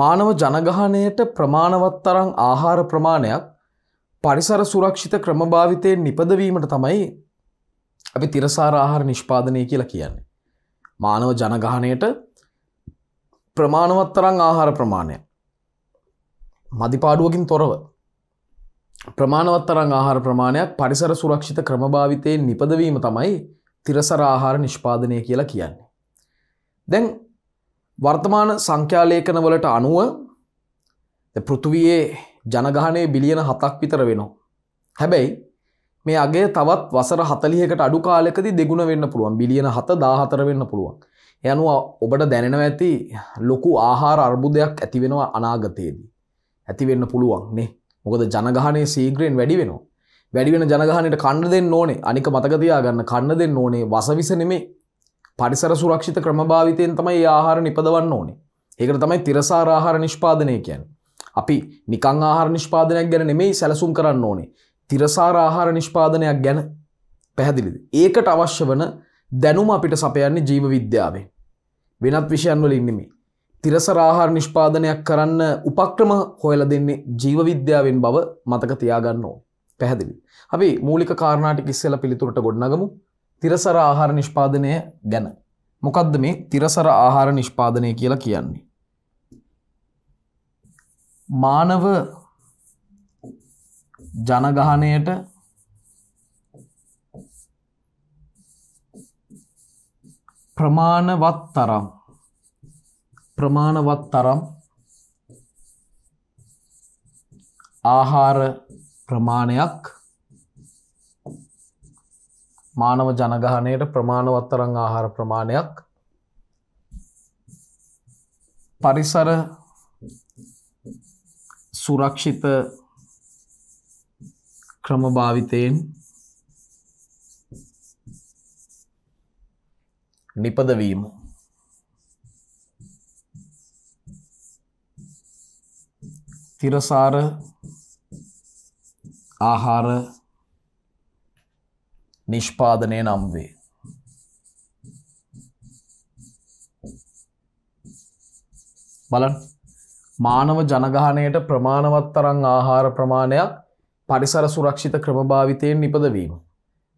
මානව ජනගහනයට ප්‍රමාණවත් තරම් ආහාර ප්‍රමාණයක් පරිසර සුරක්ෂිත ක්‍රමභාවිතයෙන් නිපදවීමට තමයි අපි තිරසාර ආහාර නිෂ්පාදනය කියලා කියන්නේ. මානව ජනගහනයට ප්‍රමාණවත් තරං ආහාර ප්‍රමාණය. මදිපාඩුවකින් තොරව. ප්‍රමාණවත් තරං ආහාර ප්‍රමාණයක් පරිසර සුරක්ෂිත ක්‍රමභාවිතයෙන් නිපදවීම තමයි තිරසර ආහාර නිෂ්පාදනය කියලා කියන්නේ. දැන් වර්තමාන සංඛ්‍යාලේඛනවලට අනුව පෘතුවයේ ජනගහනය බිලියන හතක් විතර වෙනවා. හැබැයි මේ අගේ තවත් වසර හතලියකට අඩු කාලෙකදි දෙගුණ වෙන්න පුළුවන් බිලියන හත දාහතර වෙන්න පුළුවන්. යනුව ඔබට දැනෙනව ඇති ලොකු ආහාර අර්බුදයක් ඇතිවෙනවා අනාගතයේදී. ඇතිවෙන්න පුළුවන් නේ මොකද ජනගහනය සීග්‍රයෙන් වැඩි වෙනවා. වැඩිවෙන ජනගහනයට කණ්ඩ දෙන්න ඕනේ අනික මතකතියාගන්න කන්න දෙන්න ඕනේ වසවිස නෙමේ පරිසර සුරක්ෂිත ක්‍රමභාවිතයෙන් තමයි ආහාර නිපදවන්න ඕනේ. ඒකට තමයි තිරසාර ආහාර නිෂ්පාදනය කියන්නේ. අපි නිකං ආහාර නිෂ්පාදනයක් ගැන නෙමෙයි සැලසුම් කරන්න ඕනේ. තිරසාර ආහාර නිෂ්පාදනයක් ගැන පැහැදිලිද. ඒකට අවශ්‍ය වන දැනුම අපිට සපයන්නේ ජීව විද්‍යාවේ. වෙනත් විෂයන් වල ඉන්නෙමි. තිරසර ආහාර නිෂ්පාදනයක් කරන්න උපක්‍රම හොයල දෙන්නේ ජීව විද්‍යාවෙන් බව මතක තියාගන්න ඕ. පැහැදිලි. අපි මූලික කාරණාටික ඉස්සෙල පිළිතුරට ගොඩනගමු. තිරසර ආහාර නිෂ්පාදනය ගැන. මොකක්ද මේ තිරසර ආහාර නිෂ්පාදනය කියලා කියන්නේ. මානව ජනගහනයට ප්‍රමාණවත් තරම් ප්‍රමාණවත් තරම් ආහාර ප්‍රමාණයක් මානව ජනගහනයට ප්‍රමාණවත් තරම් ආහාර ප්‍රමාණයක් පරිසර සුරක්ෂිත ක්‍රම භාවිතයෙන් නිපද වීම තිරසාර ආහාර නිෂ්පාදනය නම් වේ බලන්න මානව ජනගහනයට ප්‍රමාණවත් තරං ආහාර ප්‍රමාණයක් පරිසර සුරක්ෂිත ක්‍රමභාවිතයෙන් නිපදවීම.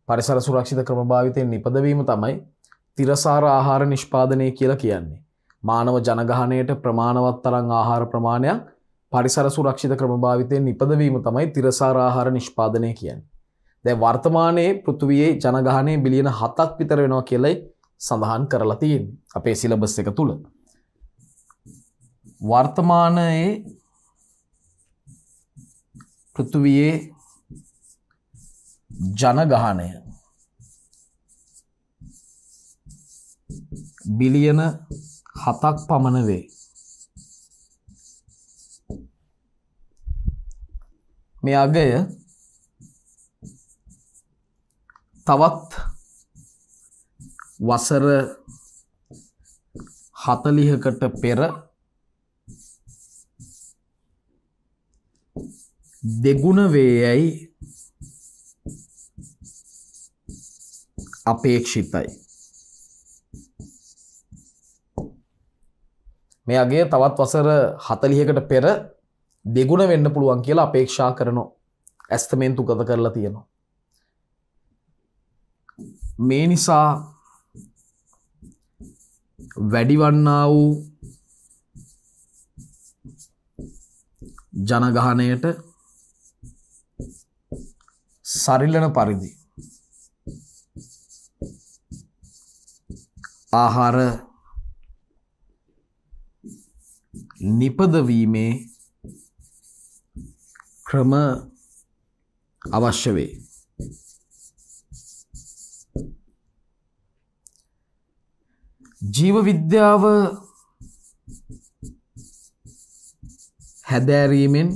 පරිසර සුරක්ෂිත ක්‍රමභාවිතයෙන් නිපදවීම තමයි තිරසාර ආහාර නිෂ්පාදනය කියලා කියන්නේ. මානව ජනගහනයට ප්‍රමාණවත් තරං ආහාර ප්‍රමාණයක් පරිසර සුරක්ෂිත ක්‍රමභාවිතයෙන් නිපදවීම තමයි තිරසාර ආහාර නිෂ්පාදනය කියන්නේ. දැ වර්තමානයේ පෘතුවයේ ජනගානය බිලියන හතක් විතර වෙනවා කියලයි සඳහන් කරලා තියෙන් අපේ සිලබස් එක තුළ. වර්තමානයේ පෘථුවියේ ජනගහනය බිලියන හතක් පමණ වේ. මේ අගය තවත් වසර හතලිහකට පෙර දෙගුණ වේයයි අපේක්ෂිතයි මේ අගේ තවත් වසර හතලියකට පෙර දෙගුණ වෙන්න පුළුවන් කියලා අපේක්ෂා කරනවා ඇස්තමේන්තු ගත කරලා තියෙනවා මේ නිසා වැඩිවන්නා වූ ජනගහනයට සරිලන පරිදි ආහාර නිපදවීමේ ක්‍රම අවශ්‍ය වේ. ජීව විද්‍යාව හැදෑරීමෙන්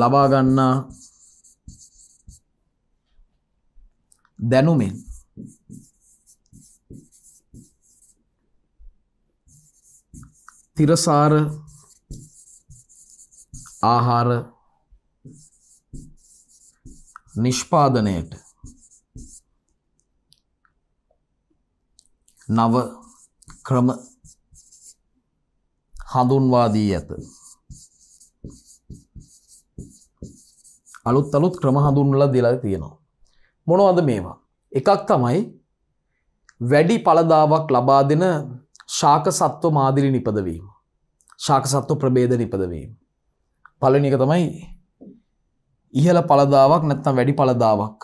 ලබාගන්නා දැනුමෙන් තිරසාර ආහාර නිෂ්පාදනයට නව ක්‍රම හඳුන්වා දී ඇත. අලුත් අලුත් ක්‍රම හඳුන්ලා දෙලා තියෙනවා. මොනවද මේවා. එකක් තමයි වැඩි පලදාවක් ලබා දෙන ශාක සත්ව මාදිලි නිපදවීම. ශාක සත්ව ප්‍රබේද නිපදවීම. පලනි එක තමයි ඉහළ පලදාවක් නැත්තම් වැඩි පලදාවක්.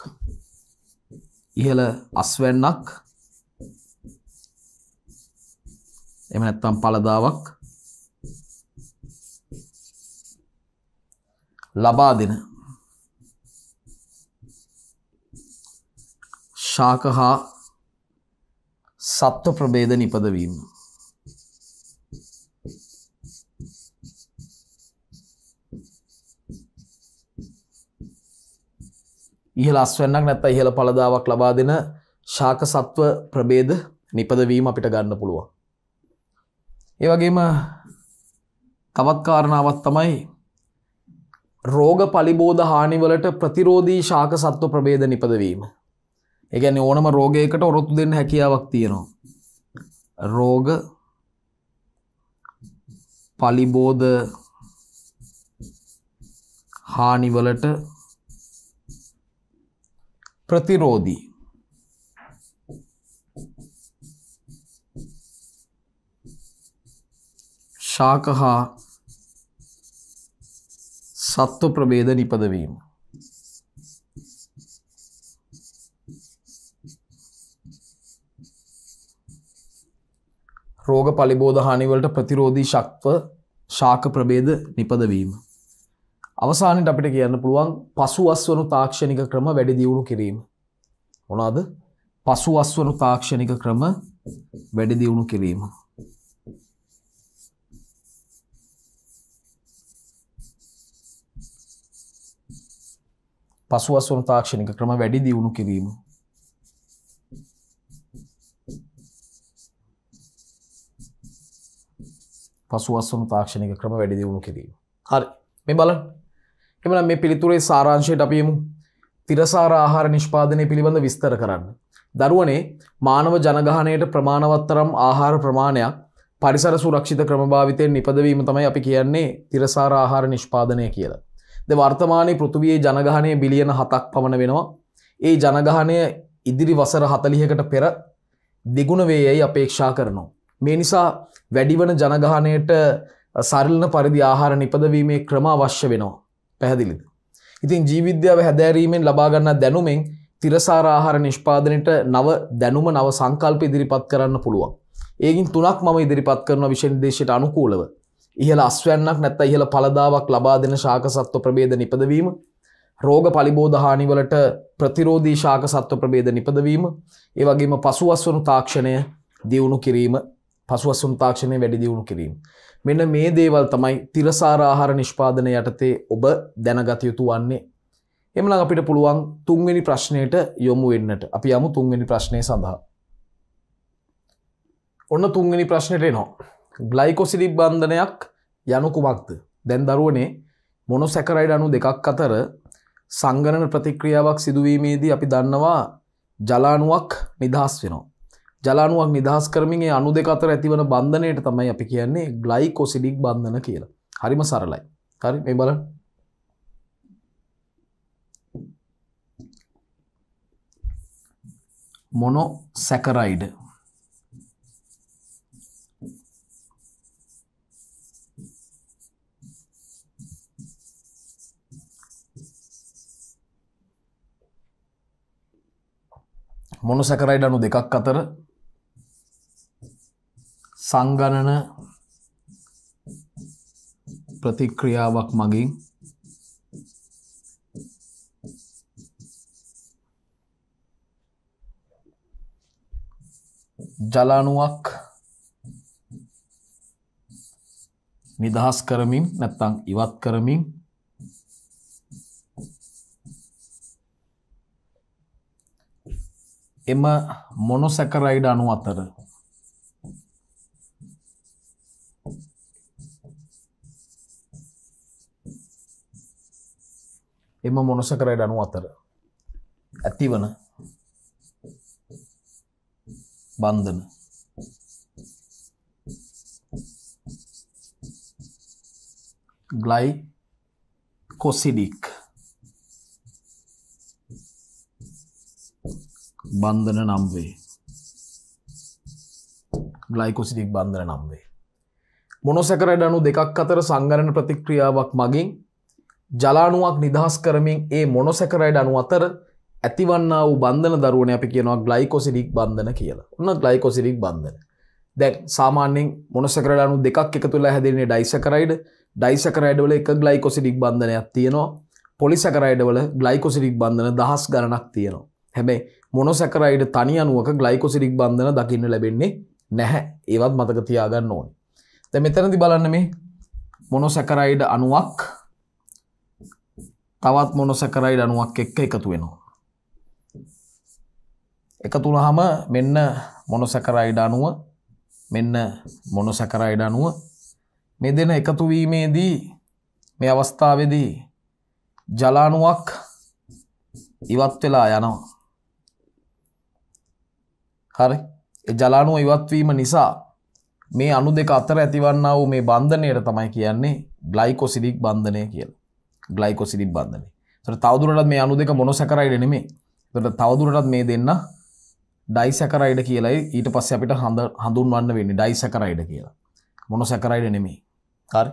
ඉහළ අස්වැන්නක් එම නැත්තම් පලදාවක් ලබා දෙන ශාක හා සත්ව ප්‍රබේද නිපදවීම. ඉහළ අස්වැන්නක් නැත්නම් ඉහළ පළදාවක් ලබා දෙන ශාක සත්ව ප්‍රභේද නිපදවීම අපිට ගන්න පුළුවන්. ඒ වගේම තවත් කාරණාවක් තමයි රෝග පලිබෝධ හානිවලට ප්‍රතිරෝධී ශාක සත්ව ප්‍රභේද නිපදවීම. ඒගැන ඕනම රෝගයකට ඔරොත්තු දෙන්න හැකියාවක් තියෙනවා රෝග පලිබෝධ හානිවලට ප්‍රතිරෝධී ශාක හා සත්ව ප්‍රබේද නිපදවීම රෝග පලිබෝධ හානිවලට ප්‍රතිරෝධී ශක්ව ශාක ප්‍රබේද නිපදවීම. අවසානට අපිට කියන්න පුළුවන් පසු අස්වනු තාක්ෂණික ක්‍රම වැඩි දියුණු කිරීම. මොනාද පසු අස්වනු තාක්ෂණික ක්‍රම වැඩි දියුණු කිරීම. පසුවස්වන තාක්ෂණික ක්‍රම වැඩි දියුණු කිරීම පසුවස්සුම් තාක්ෂණික ක්‍රම වැඩි දියුණු කිරීම. හරි. මේ බලන්න. එහෙනම් මේ පිළිතුරේ සාරාංශයට අපි යමු. තිරසාර ආහාර නිෂ්පාදනය පිළිබඳ විස්තර කරන්න. දරුවනේ මානව ජනගහනයට ප්‍රමාණවත් තරම් ආහාර ප්‍රමාණයක් පරිසර සුරක්ෂිත ක්‍රමභාවිතයෙන් නිපදවීම තමයි අපි කියන්නේ තිරසාර ආහාර නිෂ්පාදනය කියලා. ද වර්තමානයේ පෘථිවියේ ජනගහනය බිලියන 7ක් පමණ වෙනවා. ඒ ජනගහනය ඉදිරි වසර 40කට පෙර දෙගුණ වේයයි අපේක්ෂා කරනවා. මේ නිසා වැඩිවන ජනගහනයට සරලන පරිදි ආහාර නිපදවීමේ ක්‍රම අවශ්‍ය වෙනවා. පැහැදිලිද. ඉතින් ජීවිද්‍යාව හැදෑරීමෙන් ලබාගන්න දැනුමෙන් තිරසාර ආහාර නිෂ්පාදනයට නව දැනුම නව සංකල්ප ඉදිරිපත් කරන්න පුළුවන්. ඒගින් තුනක් මම ඉදිරිපත් කරන විශේෂදේශයට අනුකූලව. ඉහළ අස්වැන්නක් නැත්ත ඉහළ පලදාවක් ලබා දෙන ශාකසත්ව ප්‍රබේද නිපදවීම රෝග පලිබෝධහානිවලට ප්‍රතිරෝධී ශාක සත්ව ප්‍රබේද නිපදවීම, ඒවගේම පසුවස් වනු තාක්ෂණය දියුණු කිරීම පසුවසුම් තාක්ෂණය වැඩිදිවුණු කිරීම. මෙන්න මේ දේවල් තමයි තිරසාරආහාර නිෂ්පාදන යටතේ ඔබ දැනගත යුතු වන්නේ. එමනම් අපිට පුළුවන් තුන්වෙනි ප්‍රශ්නයට යොමු වෙන්නට. අපි යමු තුන්වෙනි ප්‍රශ්නය සඳහා. ඔන්න තුන්වෙනි ප්‍රශ්නයට එනවා. ග්ලයිකොසිඩික් බන්ධනයක් යනු කුමක්ද? දැන් දරුවනේ මොනොසැකරයිඩ් අණු දෙකක් අතර සංගණන ප්‍රතික්‍රියාවක් සිදුවීමේදී අපි දන්නවා ජලාණුවක් නිදහස් වෙනවා. ජලානුවක් නිදහස් කරමින් ඒ අණු දෙක අතර ඇතිවන බන්ධනයට තමයි අපි කියන්නේ ග්ලයිකෝසිඩික් බන්ධන කියලා. හරිම සරලයි. හරි මේ බලන්න. මොනොසැකරයිඩ් මොනොසැකරයිඩ් අණු දෙකක් අතර සංගණන ප්‍රතික්‍රියාවක් මගින් ජලනුවක් නිදහස් කරමින් නැත්තං ඉවත් කරමින් එම මොනොසැකරයිඩ අනු අතර එම මොනසකරයට අනු අතර ඇතිවන බන්ධන ගලයි කොසිඩික් බන්ධන නම්වේ ගලයිකොසිඩික් බන්ධන නම්වේ මොනොසකරයට අනු දෙකක් අතර සංගරණ ප්‍රතික්‍රියාවක් මගින් ජලානුවක් නිදහස් කරමින් ඒ මොනොසැකරයිඩ අනු අතර ඇතිවන්නා වූ බන්ධන දරුවන අපි කියනවා ග්ලයිකොසිරික් බන්ධන කියලා ඔන්න ග්ලයිකොසිරික් බන්ධන දැන් සාමාන්‍යෙන් මොනසකරඩ අනු දෙකක් එක තුළ හැදිරන්නේ ඩයිසකරයිඩ ඩයිසකරයිඩවල එක ග්ලයිකොසිරික් බන්ධනයක් තියෙනවා පොලිසකරයිඩවල ග්ලයිකොසිරික් බන්ධන දහස් ගණනක් තියෙනවා. හැබැයි මොනොසැකරයිඩ තනි අනුවක ග්ලයිකොසිරික් බන්ධන දකින්න ලැබෙන්නේ නැහැ ඒවත් මතක තියාගන්න ඕනි. දැ මෙතනති බලන්න මේ මොනොසැකරයිඩ අනුවක් තවත් මොනොසැකරයිඩ් අනුවක් එක්ක එකතු වෙනවා. එකතු වුණාම මෙන්න මොනොසැකරයිඩ් අණුව මෙන්න මොනොසැකරයිඩ් අණුව මේ දෙන එකතු වීමේදී මේ අවස්ථාවේදී ජල අණුවක් ඉවත් වෙලා යනවා. හරි. ඒ ජල අණුව ඉවත් වීම නිසා මේ අණු දෙක අතර ඇතිවන්නා වූ මේ බන්ධනයට තමයි කියන්නේ ග්ලයිකොසිඩික් බන්ධනය කියලා. ග්ලයිකොසිඩික් බන්ධන. ඒතර තවදුරටත් මේ අණු දෙක මොනොසැකරයිඩ් නෙමෙයි. ඒතර තවදුරටත් මේ දෙන්න ඩයිසැකරයිඩ් කියලායි ඊට පස්සේ අපිට හඳුන්වන්න වෙන්නේ ඩයිසැකරයිඩ් කියලා. මොනොසැකරයිඩ් නෙමෙයි. හරි.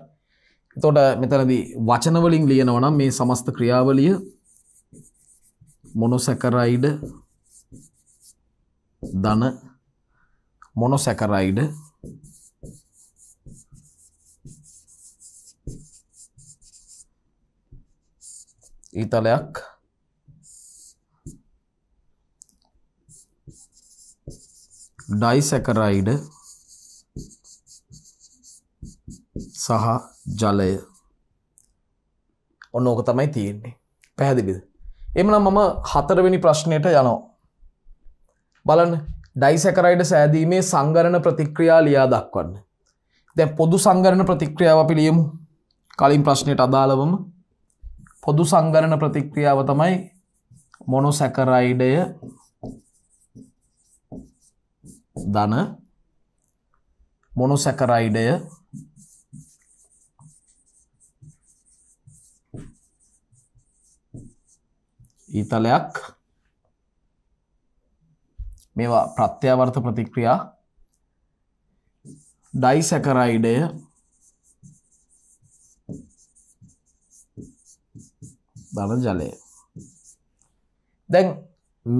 එතකොට මෙතනදී වචන වලින් ලියනවා නම් මේ සමස්ත ක්‍රියාවලිය මොනොසැකරයිඩ් ධන මොනොසැකරයිඩ් ඊතලයක් ඩයිසැකරයිඩ සහ ජලය ඔන්න ඕක තමයි තියෙන්නේ පැහැදිලිද එමනම් මම හතරවෙනි ප්‍රශ්නයට යනෝ බලන්න ඩයිසැකරයිඩ සෑදීමේ සංගරණ ප්‍රතික්‍රියා ලියා දක්වන්න දැ පොදු සංගරණ ප්‍රතික්‍රියාව පිළියමු කලින් ප්‍රශ්නයට අදාළවම පොදු සංගරණ ප්‍රතික්‍රියාව තමයි මොනො සැකරයිඩය දන මොනු සැකරයිඩය ඊතලයක් මේවා ප්‍රත්‍යාවර්ථ ප්‍රතික්‍රියා ඩයිසැකරයිඩය දන ජලය. දැන්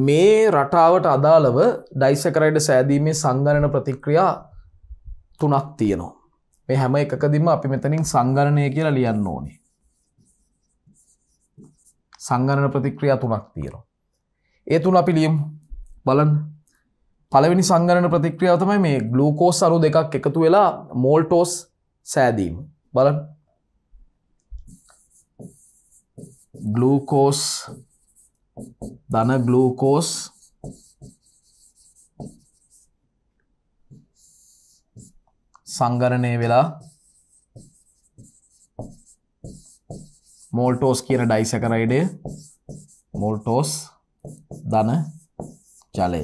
මේ රටාවට අදාළව ඩයිසකරයිඩ සෑදීමේ සංගණන ප්‍රතික්‍රියා තුනක් තියෙනවා. මේ හැම එකකදිම අපි මෙතනින් සංගණනය කියලා ලියන්න ඕනේ. සංගණන ප්‍රතික්‍රියා තුනක් තියෙනවා. ඒ තුන අපි ලියමු. බලන්න. පළවෙනි සංගණන ප්‍රතික්‍රියාව තමයි මේ ග්ලූකෝස් අණු දෙකක් එකතු වෙලා මෝල්ටෝස් සෑදීම. බලන්න. ගලූකෝස් ධන ගලූකෝස් සංගරණය වෙලා මෝල්ටෝස් කියන ඩයිසකරයිඩය මෝල්ටෝස් ධන ජලය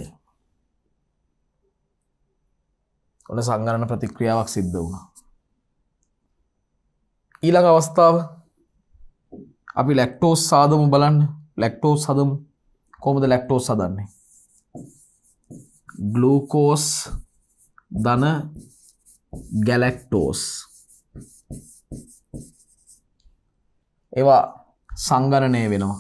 ඔන සංගරණ ප්‍රතික්‍රියාවක් සිද්ධ වුණා ඊළඟ අවස්ථාව අපි ලැක්ටෝස් සාදමු බලන්න ලැක්ටෝ සදමු කොමද ලැක්ටෝ සදන්නේ ගලූකෝස් දන ගැලැක්ටෝස් ඒවා සංගණනය වෙනවා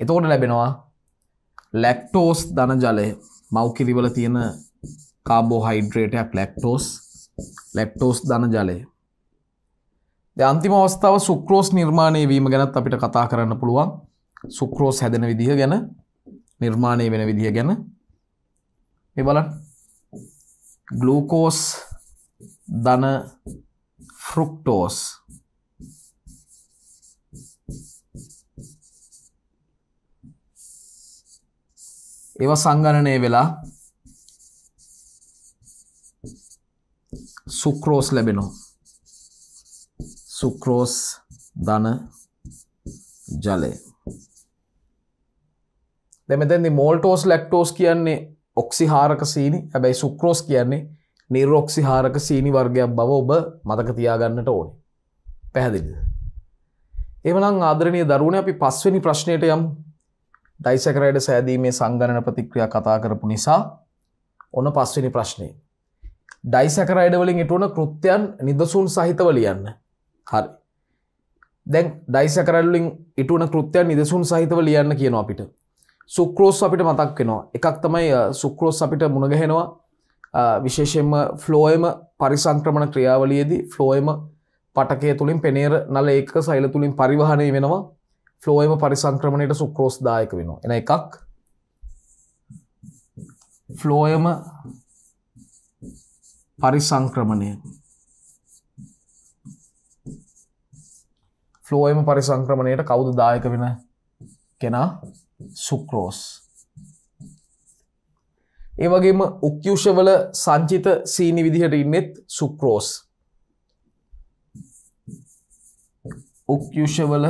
එතකොට ලැබෙනවා ලැක්ටෝස් දන ජලය මෞකිරිවල තියෙන කාබෝ හයිඩ්‍රේටයක් ලැක්ටෝස් ලැප්ටෝස් දන ජලය. අන්තිම අවස්ථාව සුක්‍රෝස් නිර්මාණය වීම ගැනත් අපිට කතා කරන්න පුළුවන් සුක්‍රෝස් හැදෙන විදිහ ගැන නිර්මාණය වෙන විදිහ ගැන මේ බලන්න ග්ලූකෝස් ධන ෆෘක්ටෝස් ඒවා සංගණනය වෙලා සුක්‍රෝස් ලැබෙනවා. සුක්‍රෝස් ධන ජලය. දෙමෙතෙන්දි මෝල්ටෝස් ලැක්ටෝස් කියන්නේ ඔක්සිහාරක සීනි හැබැයි සුක්‍රෝස් කියන්නේ නිර්ෝක්සිහාරක සීනි වර්ගයක් බව ඔබ මතක තියාගන්නට ඕනේ. පැහැදිලිද? එහෙමනම් ආදරණීය දරුවනේ අපි පස්වෙනි ප්‍රශ්නයට යමු. ඩයිසැකරයිඩ් සෑදීමේ සංගණන ප්‍රතික්‍රියා කතා කරපු නිසා ඔන්න පස්වෙනි ප්‍රශ්නේ. ඩයිසැකරයිඩ වලින් එටවන කෘත්‍යයන් නිදසුන් සහිතව ලියන්න හරි දැන් ඩයිසැකරල්ලින් ඉටුන කෘත්‍යයන් නිදසුන් සහිතව ලියන්න කියන අපිට සුක්‍රෝස් අපිට මතක් වෙනවා එකක් තමයි සුක්‍රෝස් අපිට මුණගහෙනවා විශේෂෙන්ම ෆ්ලෝයම පරිසංක්‍රමණ ක්‍රියාවලියේදී ෆ්ලෝයම පටකය තුළින් පෙනේර නල ඒක සයිල තුළින් පරිවහනය වෙනවා ෆ්ලෝයම පරිසංක්‍රමණයට සුක්‍රෝස් දායක වෙනවා එන එකක් ෆ්ලෝයම පරිසංක්‍රමණය ෆ්ලෝයම පරිසංක්‍රමණයට කවුද දායක වෙන කෙනා සුක්‍රෝස් ඒ වගේම උක්යුෂවල සංචිත සීනි විදිහට ඉන්නෙත් සුක්‍රෝස් උක්යුෂවල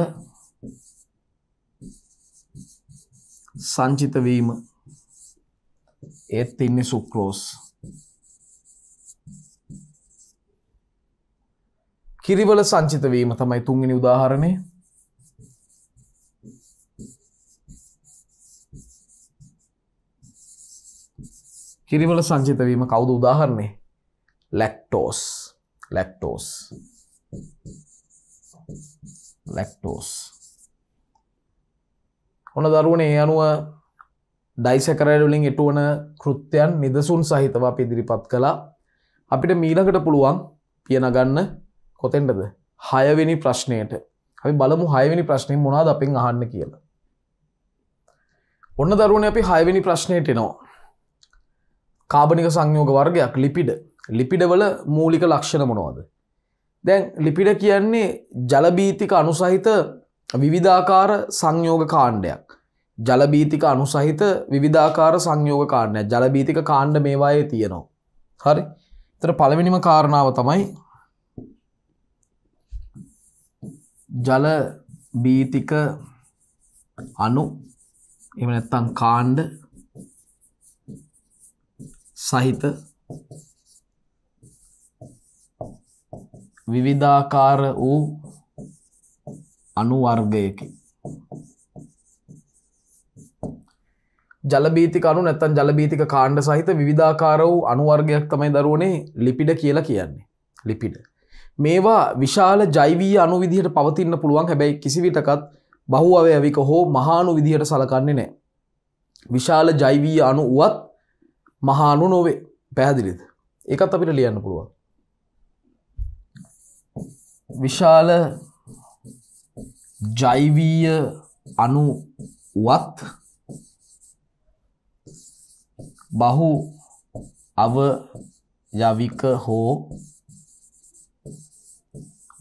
සංචිතවීම ඒත් ඉන්නේ සුක්‍රෝස් කිරිවල සංචිත වීම තමයි තුන්වෙනි උදාහරණය. කිරිවල සංචිත වීම කවුද උදාහරණය? ලැක්ටෝස්. ලැක්ටෝස්. ලැක්ටෝස්. ඔන්න දරුවනේ ඒ අනුව ඩයිසකරයිඩ් වලින් එටවන කෘත්‍යයන් නිදසුන් සහිතව අපි ඉදිරිපත් කළා. අපිට මීළඟට පුළුවන් පියනගන්න කොතෙන්ටද හයවෙනි ප්‍රශ්නයට අපි බලමු හයවෙනි ප්‍රශ්නය මොනාද අපෙන් අහන්න කියලා. ඔන්න දරුවන අපි හයවෙනි ප්‍රශ්නයට එනවා. කාබනික සංයෝග වර්ගයක් ලිපිඩ ලිපිඩවල මූලික ලක්ෂණ මොනවද. දැන් ලිපිඩ කියන්නේ ජලබීතික අනුසහිත විවිධාකාර සංයෝග කාණ්ඩයක්. ජලබීතික අනුසහිත විධාකාර සංයෝග කාණ්ඩය ජලබීතික කාණ්ඩ මේවායේ තියෙනවා. හරි තර පළවෙනිම කාරණාව තමයි ජල බීතික අණු එහෙම නැත්නම් කාණ්ඩ සහිත විවිධාකාර වූ අණු වර්ගයකි. ජලබීතික අණු නැත්නම් ජලබීතික කාණ්ඩ සහිත විවිධාකාර වූ අණු වර්ගයක් තමයි දරුවනේ ලිපිඩ කියලා කියන්නේ. ලිපිඩ. මේවා විශාල ජෛවී අනු විදිහට පවතින්න පුළුවන් හැබැයි කිසිවිටකත් බහු අවයවික හෝ මහානු විදිහට සලකන්නේ නෑ. විශාල ජෛවී අනු වුවත් මහානු නොවේ පැහැදිලිද. එකත් අපිට ලියන්න පුළුවන්. විශාල ජෛවීය අනු වත් බහු අවයවික හෝ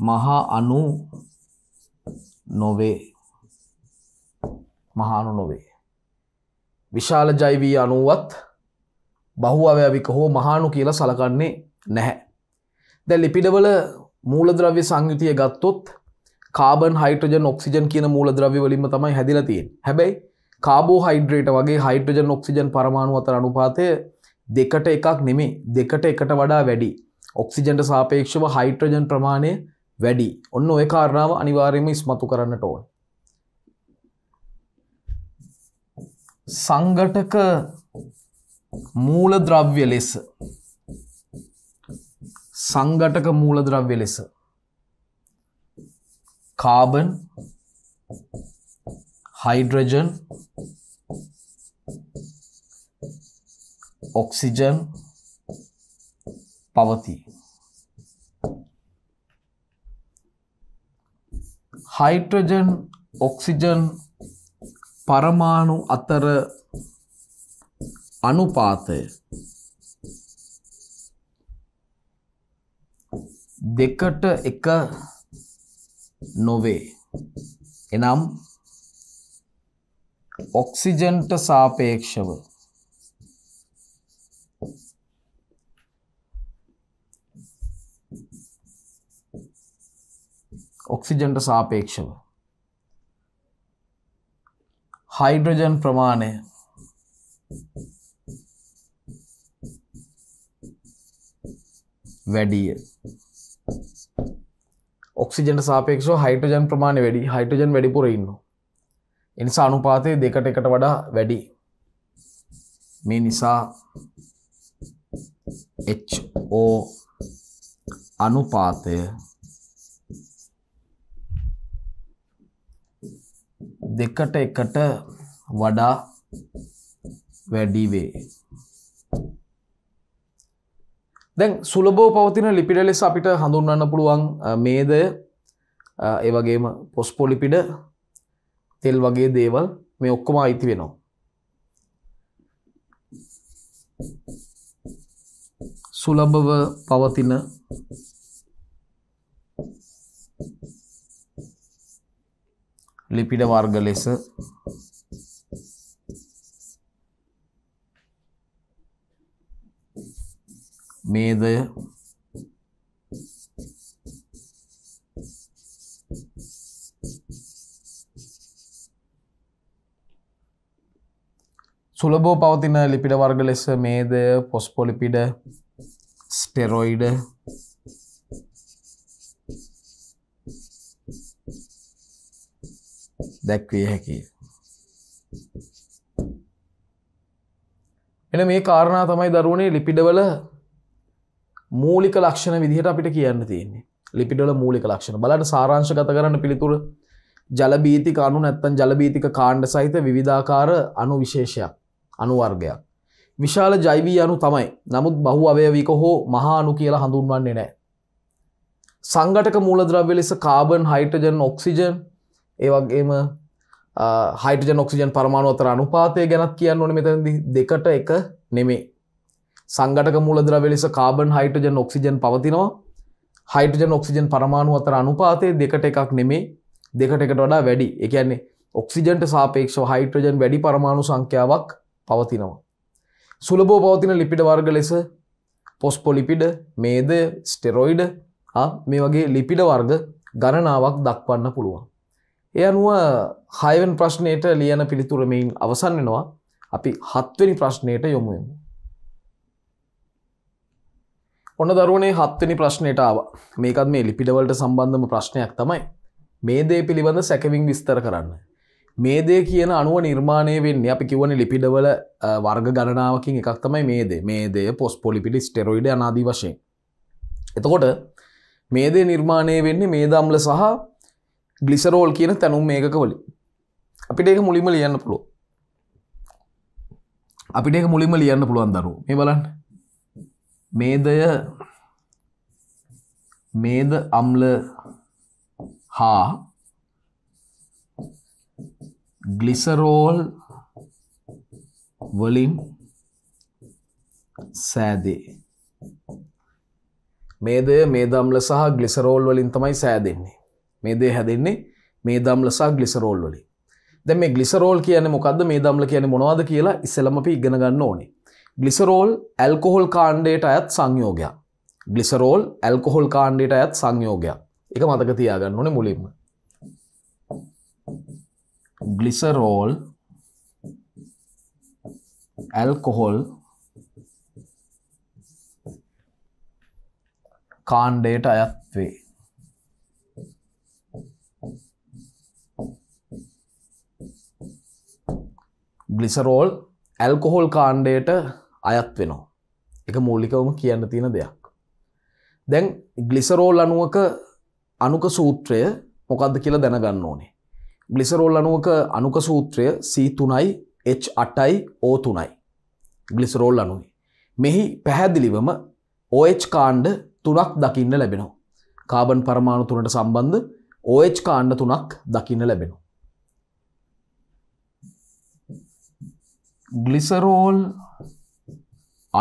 මහා අණු නොවේ. මහා අණු නොවේ. විශාල ජෛවී අණුවත් බහු අවයවික හෝ මහාණු කියලා සලකන්නේ නැහැ. දැන් ලිපිඩවල මූලද්‍රව්‍ය සංයුතිය ගත්තොත් කාබන් හයිට්‍රජන් ඔක්සිජන් කියන මූලද්‍රව්‍ය වලින්ම තමයි හැදිලා තියෙන්නේ. හැබැයි කාබෝහයිඩ්‍රේට් වගේ හයිඩ්‍රජන් ඔක්සිජන් පරමාණු අතර අනුපාතය දෙකට එකක් නෙමෙයි දෙකට එකට වඩා වැඩි. ඔක්සිජන්ට සාපේක්ෂව හයිඩ්‍රජන් ප්‍රමාණය වැඩි ඔන්න ඔය කාරණාව අනිවාර්යම ඉස්මතු කරන්නට ඕන. සංගටක මූල ද්‍රව්‍ය ලෙස සංගටක මූල ද්‍රව්‍ය ලෙස කාබන් හයිඩ්‍රජන් ඔක්සිජන් පවතිී හයිට්‍රජන් ඔක්සිජන් පරමාණු අතර අනුපාතය දෙකට එක නොවේ එනම් ඔක්සිජන්ට සාපේක්ෂව ඔක්සිජන්ට සාපේක්ෂව. හයිඩ්‍රජන් ප්‍රමාණය වැඩිය ඔක්සිජන සාපේක්ෂ හයිටජන් ප්‍රමාණය වැඩි හයිටජන් වැඩිපුර ඉන්න. එනිසා අනුපාතය දෙකට එකට වඩා වැඩි මේ නිසා HO අනුපාතය දෙකට එකට වඩා වැඩි වේ. දැන් සුලබෝ පවතින ලිපිඩ ලෙස අපිට හඳුන්වන්න පුළුවන් මේදය ඒ වගේම පොස්පොලිපිඩ තෙල් වගේ දේවල් මේ ඔක්කොම අයිති වෙනවා. සුලභව පවතින ලිපිඩ වර්ග ලෙස මේදය සුලබෝ පවතින ලිපිඩ වර්ග ලෙස මේදය පොස්පොලිපිඩ ස්ටෙරොයිඩ දැක්විය හැකිය. එන මේ කාරණා තමයි දරුවනේ ලිපිඩවල මූලික ලක්ෂණ විදිහට අපිට කියන්න තියන්නේ ලිපිඩල මූලික ලක්ෂණ බලට සාරංශගත කරන්න පිළිතුර ජලබීතික අනු නැත්තන් ජලබීතික කාණ්ඩ සහිත විවිධාකාර අනු විශේෂයක් අනුවර්ගයක්. විශාල ජෛවී අනු තමයි නමුත් බහු අවයවික හෝ මහානු කියලා හඳුන්වන්නේ නෑ. සංගටක මූලද්‍රව්‍ය ලෙස කාබන් හයිටජන් ඔක්සිජන් ඒවගේම හයිට නොක්සිජන් පරමාණුවතර අනුපාතය ගැනත් කියන්න ඕන මෙතැදි දෙකට එක නෙමේ සංගටක මුලදර වෙලෙස කාබන් හයිටජ නොක්සිජන් පවතිනවා හයිටජ නොක්සිජන් පරමාණුවතර අනුපාතය දෙකට එකක් නෙමේ දෙකට එකට වඩා වැඩි එකන්නේ ඔක්සිජන්ට සාපේක්ෂ හයිට්‍රජන් වැඩි පරමාණු සංඛ්‍යාවක් පවතිනවා සුලබෝ පවතින ලිපිඩ වර්ග ලෙස පොස්පොලිපිඩ මේද ස්ටෙරොයිඩ මේ වගේ ලිපිඩ වර්ග ගණනාවක් දක්වන්න පුළුවන් ඒ අනුව හයවෙන් ප්‍රශ්නයට ලියන පිළිතුරමයින් අවසන් වෙනවා අපි හත්වනි ප්‍රශ්නයට යොමුයමු. ඔන්න දරුවනේ හත්වනි ප්‍රශ්නයට ආව මේකත් මේ ලිපිඩවලට සම්බන්ධම ප්‍රශ්නයක් තමයි මේ දේ පිළිබඳ සැකවින් විස්තර කරන්න. මේ දේ කියන අනුව නිර්මාණය වෙන්න අපි කිවන ලිපිඩවල වර්ග ගණනාවකින් එකක් තමයි මේ දේ මේ දේ පොස් පොලිපිටි ස්ටෙරොයිඩ අනාදී වශයෙන්. එතකොට මේ දේ නිර්මාණය වෙන්නේ මේ දම්ල සහ ගලිසරෝල් කියන තැනුම් මේකවල අපිට ඒක මුලිම ලියන්න පුළුව අපිට ඒක මුලිම ලියන්න පුළුවන් දරු මේ බලන්න මේදය මේද අම්ල හා ගලිසරෝල් වලින් සෑදේ මේදය මේදම්ල සහ ගලිසරෝල් වලින් තමයි සෑදෙන්නේ මේ දේ හැදෙන්නේ මේ දම්ල සහ ගලිසරෝල් වලින්. දැන් මේ ගලිසරෝල් කියන්නේ මොකද්ද මේ දම්ල කියන්නේ මොනවද කියලා ඉස්සෙල්ලම අපි ඉගෙන ගන්න ඕනේ. ගලිසරෝල් ඇල්කොහොල් කාණ්ඩයට අයත් සංයෝගයක්. ගලිසරෝල් ඇල්කොහොල් කාණ්ඩයට අයත් සංයෝගයක්. ඒක මතක තියාගන්න ඕනේ මුලින්ම. ගලිසරෝල් ඇල්කොහොල් කාණ්ඩයට අයත් වේ. ගලිසරෝල් ඇල්කොහොල් කාණ්ඩයට අයත් වෙනවා. එක මූලිකවම කියන්න තියෙන දෙයක්. දැන් ගලිසරෝල් අනුවක අනුක සූත්‍රය මොකක්ද කියලා දැනගන්න ඕනේ. ගලිසරෝල් අනුවක අනුක සූත්‍රය C3යි H8යි O3යි. ගලිසරෝල් අනුවේ. මෙහි පැහැදිලිවම OH කාණ්ඩ තුනක් දකින්න ලැබෙනවා. කාබන් පරමාණු තුනට සම්බන්ධ OH කාණ්ඩ තුනක් දකින්න ලැබෙන. ගලිසරෝල්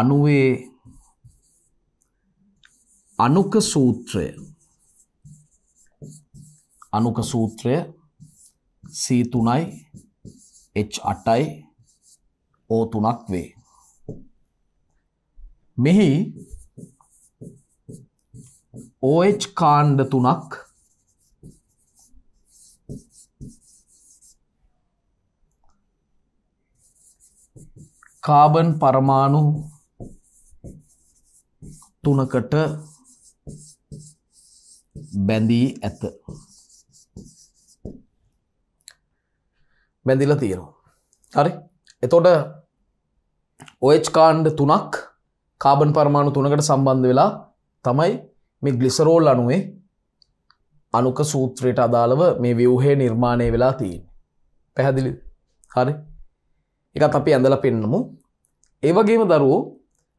අනුවේ අනුක සූත්‍රය අනුක සූත්‍රය සීතුනයි එච් අටයි ඕ තුනක් වේ. මෙහි OH කාණ්ඩ තුනක් කාබන් පරමාණු තුනකට බැඳී ඇත. බැඳිල තියෙනවා. හරි එතොට ඔයච් කාණ්ඩ තුනක් කාබන් පරමාණු තුනකට සම්බන්ධ වෙලා තමයි මේ ගලිසරෝල් අනුවේ අනුක සූත්‍රයට අදාළව මේ විව්හේ නිර්මාණය වෙලා තියෙන් පැහැදිලි හරි එකත් අපි ඇඳල පෙන්නමු ඒවගේම දරුවෝ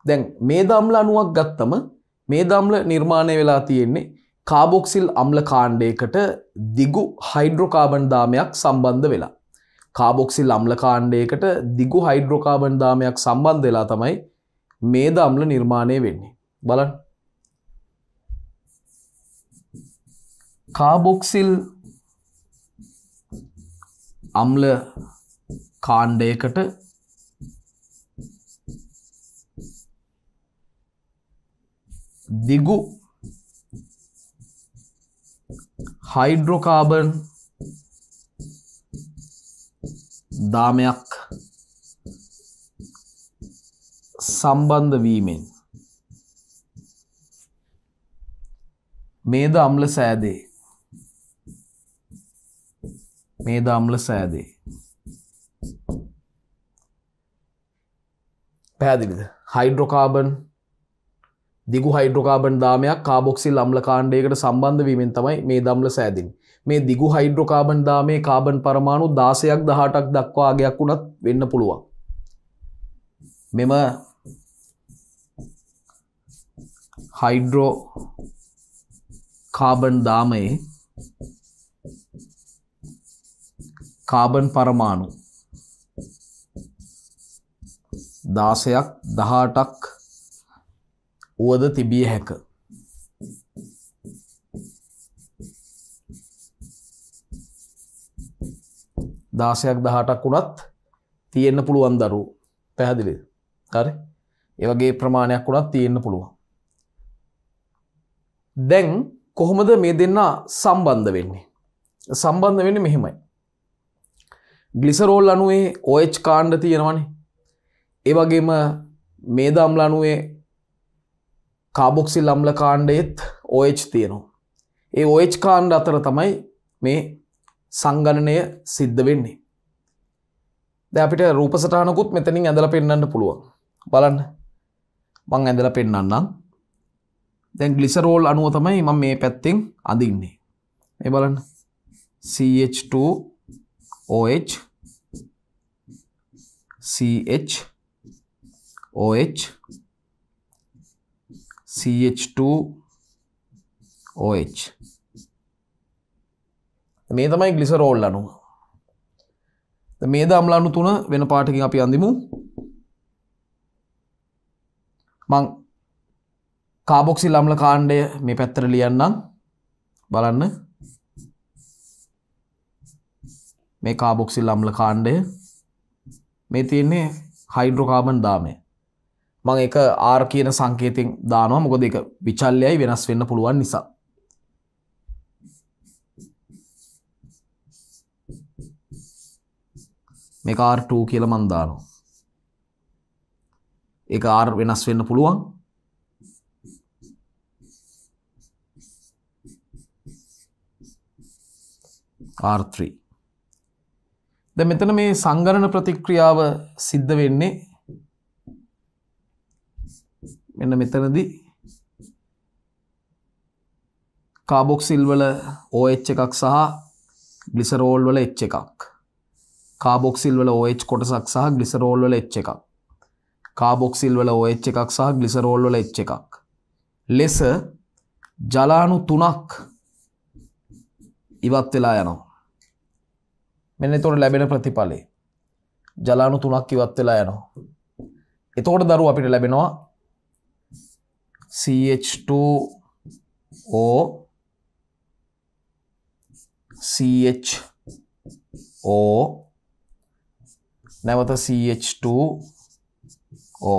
දැන් මේ දම්ල අනුවක් ගත්තම මේ දම්ල නිර්මාණය වෙලා තියෙන්නේ කාබොක්සිල් අම්ල කාණ්ඩයකට දිගු හයිඩ්‍රෝකාබන් දාමයක් සම්බන්ධ වෙලා. කාබොක්සිල් අම්ල කාණ්ඩයකට දිගු හයිඩ්‍රෝකාබන් දාමයක් සම්බන්ධ වෙලා තමයි මේ දම්ල නිර්මාණය වෙන්නේ. බලන් කාබොක්සිල් අම්ල කාණ්ඩයකට దిగు හයිඩ්‍රෝකාබන් දාමයක් සම්බන්ධ වීමෙන් මේද අම්ල සෑදේ මේද අම්ල සෑදේ පැදිලිද හයිඩ්‍රෝකාබන් දිගු හයිඩ්‍රකාබන් දාමයක් කාබොක්සිල් අම්ල කාණ්ඩයකට සම්බන්ධ වීමෙන් තමයි මේ දම්ල සෑදින්. මේ දිගු හයිඩ්‍රකාබන් දාමේ කාබන් පරමාණු දාසයක් දහටක් දක්වාගයක් වුණත් වෙන්න පුළුවන්. මෙම හයිඩ්‍රෝ කාබන් දාමයේ කාබන් පරමාණු දාසයක් දහටක් වුවද තිබිය හැක. දාසයක් දහටක් වුණත් තියෙන්න්න පුළුවන් දරු පැහැදිලි හරි ඒවගේ ප්‍රමාණයක් වුණත් තියෙන්න්න පුළුවන්. දැන් කොහොමද මේ දෙන්න සම්බන්ධ වෙන්නේ. සම්බන්ධ වෙන්න මෙහෙමයි. ගලිසරෝල් අනුවේ ඔච් කාණ්ඩ තියෙනවනේ ඒවගේම මේදම්ල අනුවේ කාබොක්සිල් අම්ල කාණ්ඩයේත් OH තියෙනවා. ඒ OH කාණ්ඩ අතර තමයි මේ සංගණනය සිද්ධ වෙන්නේ. දැන් අපිට රූප සටහනකුත් මෙතනින් ඇඳලා පෙන්වන්න පුළුවන්. බලන්න. මම ඇඳලා පෙන්වන්නම්. දැන් ග්ලිසරෝල් අණුව තමයි මම මේ පැත්තෙන් අඳින්නේ. මේ බලන්න. CH2 OH CH OH CH2OH මේ තමයි ග්ලිසරෝල් අණුව. මේ දම්ල අණු තුන වෙන පාටකින් අපි අඳිමු. මං කාබොක්සිල් අම්ල කාණ්ඩය මේ පැත්තට ලියන්නම් බලන්න. මේ කාබොක්සිල් අම්ල කාණ්ඩය මේ තියෙන්නේ හයිඩ්‍රෝකාබන් දාමය. මං එක ආර් කියන සංකේතින් දානවා මොකද එක විචල්ලයයි වෙනස් වෙන්න පුළුවන් නිසා. මේ R2 කියල මන්දානවා. එක R වෙනස් වෙන්න පුළුවන් R3 දැන් මෙතන මේ සංගණන ප්‍රතික්‍රියාව සිද්ධ වෙන්නේ මෙන්න මෙතනදි කාබොක්සිල් වල OH එකක් සහ ග්ලිසරෝල් වල H එකක්. කාබොක්සිල් වල OH කොටසක් සහ ග්ලිසරෝල් වල H එකක්. කාබොක්සිල් වල OH එකක් සහ ග්ලිසරෝල් වල H එකක්. ලෙස ජලාණු තුනක් ඉවත් වෙලා යනවා. මෙන්න එතකොට ලැබෙන ප්‍රතිඵලය. ජලාණු තුනක් ඉවත් වෙලා යනවා. එතකොට දරුවෝ අපිට ලැබෙනවා CH2O CHO නැවත CH2O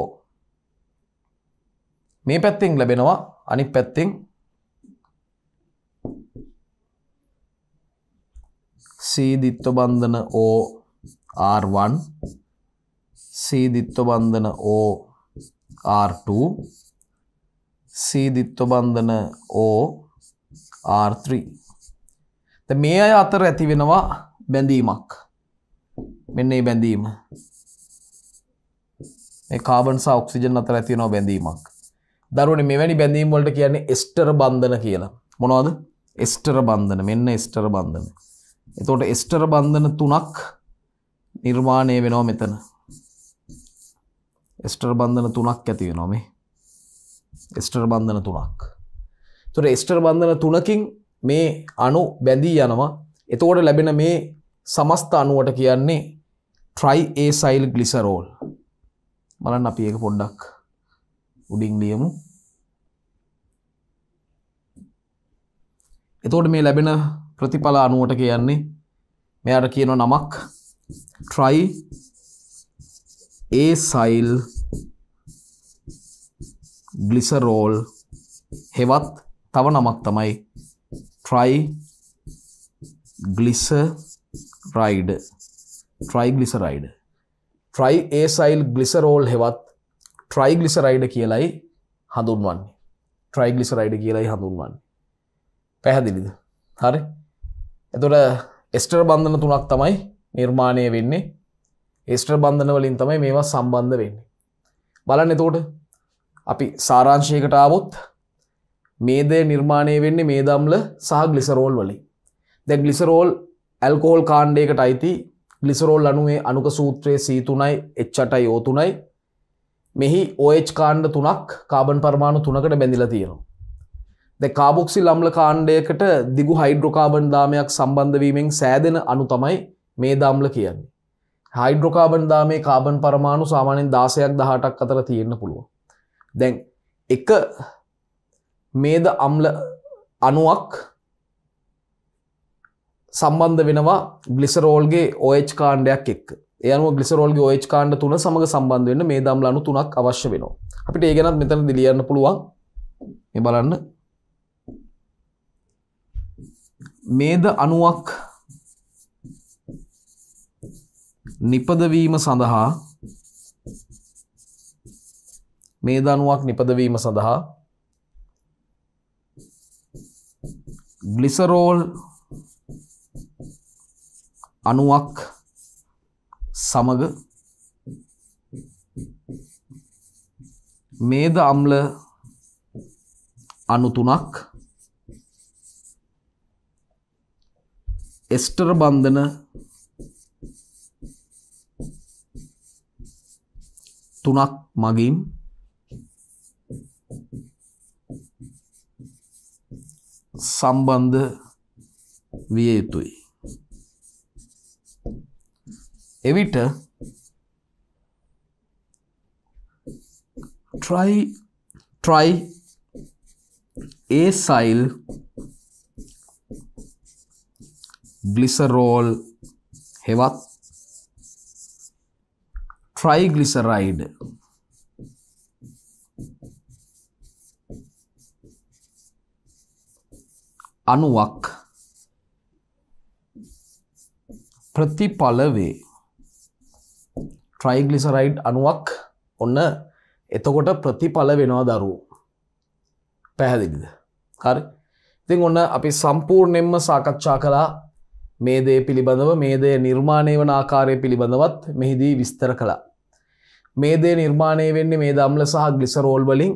මේ පැත්තෙන් ලැබෙනවා අනිත් පැත්තෙන් C දිත්ව බන්ධන O R1 C දිත්ව බන්ධන O R2 සීදිත්ව බන්ධන OR3. දැන් මේ අය අතර ඇති වෙනවා බැඳීමක්. මෙන්න මේ බැඳීම. මේ කාබන් සහ ඔක්සිජන් අතර ඇති වෙනවා බැඳීමක්. දරුවනේ මෙවැනි බැඳීම් වලට කියන්නේ එස්ටර් බන්ධන කියලා. මොනවද? එස්ටර් බන්ධන. මෙන්න එස්ටර් බන්ධන. එතකොට එස්ටර් බන්ධන තුනක් නිර්මාණය වෙනවා මෙතන. එස්ටර් බන්ධන තුනක් ඇති වෙනවා මේ. එස්ටර් බන්ධන තුනක්. තුොට එස්ටර් බන්ධන තුනකින් මේ අනු බැඳී යනවා එතකොට ලැබෙන මේ සමස්ත අනුවට කියන්නේ ට්‍රයි ඒ සයිල් ගලිසරෝල් බලන්න අපි ඒක පොඩ්ඩක් උඩින් ලියමු එතෝට මේ ලැබෙන ප්‍රතිඵල අනුවට කියන්නේ මෙයාට කියන නමක් ට්‍රයි ඒ සයිල් ගලිසරෝල් හෙවත් තව නමක් තමයි triglyceride triglyceride triacylglycerol හෙවත් ට්‍රයි ගලිසරයිඩ කියලයි හඳුන්වන්නේ ට්‍රයි ගලිසරයිඩ කියලයි හඳුන්වන්න පැහැදිලිද හරි එතොට එස්ටර් බන්ධන තුනක් තමයි නිර්මාණය වෙන්නේ ඒස්ටර් බන්ධන වලින් තමයි මේවා සම්බන්ධ වෙන්නේ බලන්න එතෝට අපි සාරාංශයකට ආවොත් මේදය නිර්මාණය වෙන්නේ මේ දම්ල සහ ගලිසරෝල් වලින් දැ ගලිසරෝල් ඇල්කෝල් කාණ්ඩයකට අයිති ගලිසරෝල් අනුවේ අනුක සූත්‍රයේ සීතුනයි එච්චටයි ඕතුනයි මෙහි ඕච් කාණ්ඩ තුනක් කාබන් පර්මාණු තුනකට බැඳිල තියෙනවා. ද කාබොක්සි ලම්ල කාණ්ඩයකට දිගු හයිඩ්‍රෝකාබන් දාමයක් සම්බන්ධවීමෙන් සෑදෙන අනු තමයි මේ දාම්ල කියන්නේ. හයිඩ්‍රෝකාබන් දාමේ කාබන් පරමාණු සාමානෙන් දාසයක් දහටක් අතර තියෙන්න්න පුළුවන්. දැන් එක මේද අම්ල අනුවක් සම්බන්ධ වෙනවා ගලිසරෝල්ගේ ඔයච් කාණ්ඩයක් එක් එයන ගලිසරෝල්ගේ ඔයච් කාණ්ඩ තුන සමඟ සම්බන්ධ වෙන්න මේ දම්ල අනු තුනක් අවශ්‍ය වෙනවා අපිට ඒ ගැනත් මෙතන දිලියන්න පුළුවන් මේ බලන්න මේද අනුවක් නිපදවීම සඳහා මේ දණුවක් නිපදවීම සඳහා ග්ලිසරෝල් අණුවක් සමග මේද අම්ල අණු තුනක් එස්ටර් බන්ධන තුනක් මගින් සම්බන්ධ විය යුතුයි. එවිට try try acyl ග්ලිසරෝල් හෙවත් ට්‍රයිග්ලිසරයිඩ් අණුවක් ප්‍රතිඵල වේ. ට්‍රයිග්ලිසරයිඩ් අණුවක් ඔන්න එතකොට ප්‍රතිඵල වෙනවා දරුවෝ. පැහැදිලිද? හරි. ඉතින් ඔන්න අපි සම්පූර්ණයෙන්ම සාකච්ඡා කළා මේ දේ පිළිබඳව මේ දේ නිර්මාණය වන ආකාරය පිළිබඳවත් මෙහිදී විස්තර කළා. මේ දේ නිර්මාණය වෙන්නේ මේ දම්ල සහ ග්ලිසරෝල් වලින්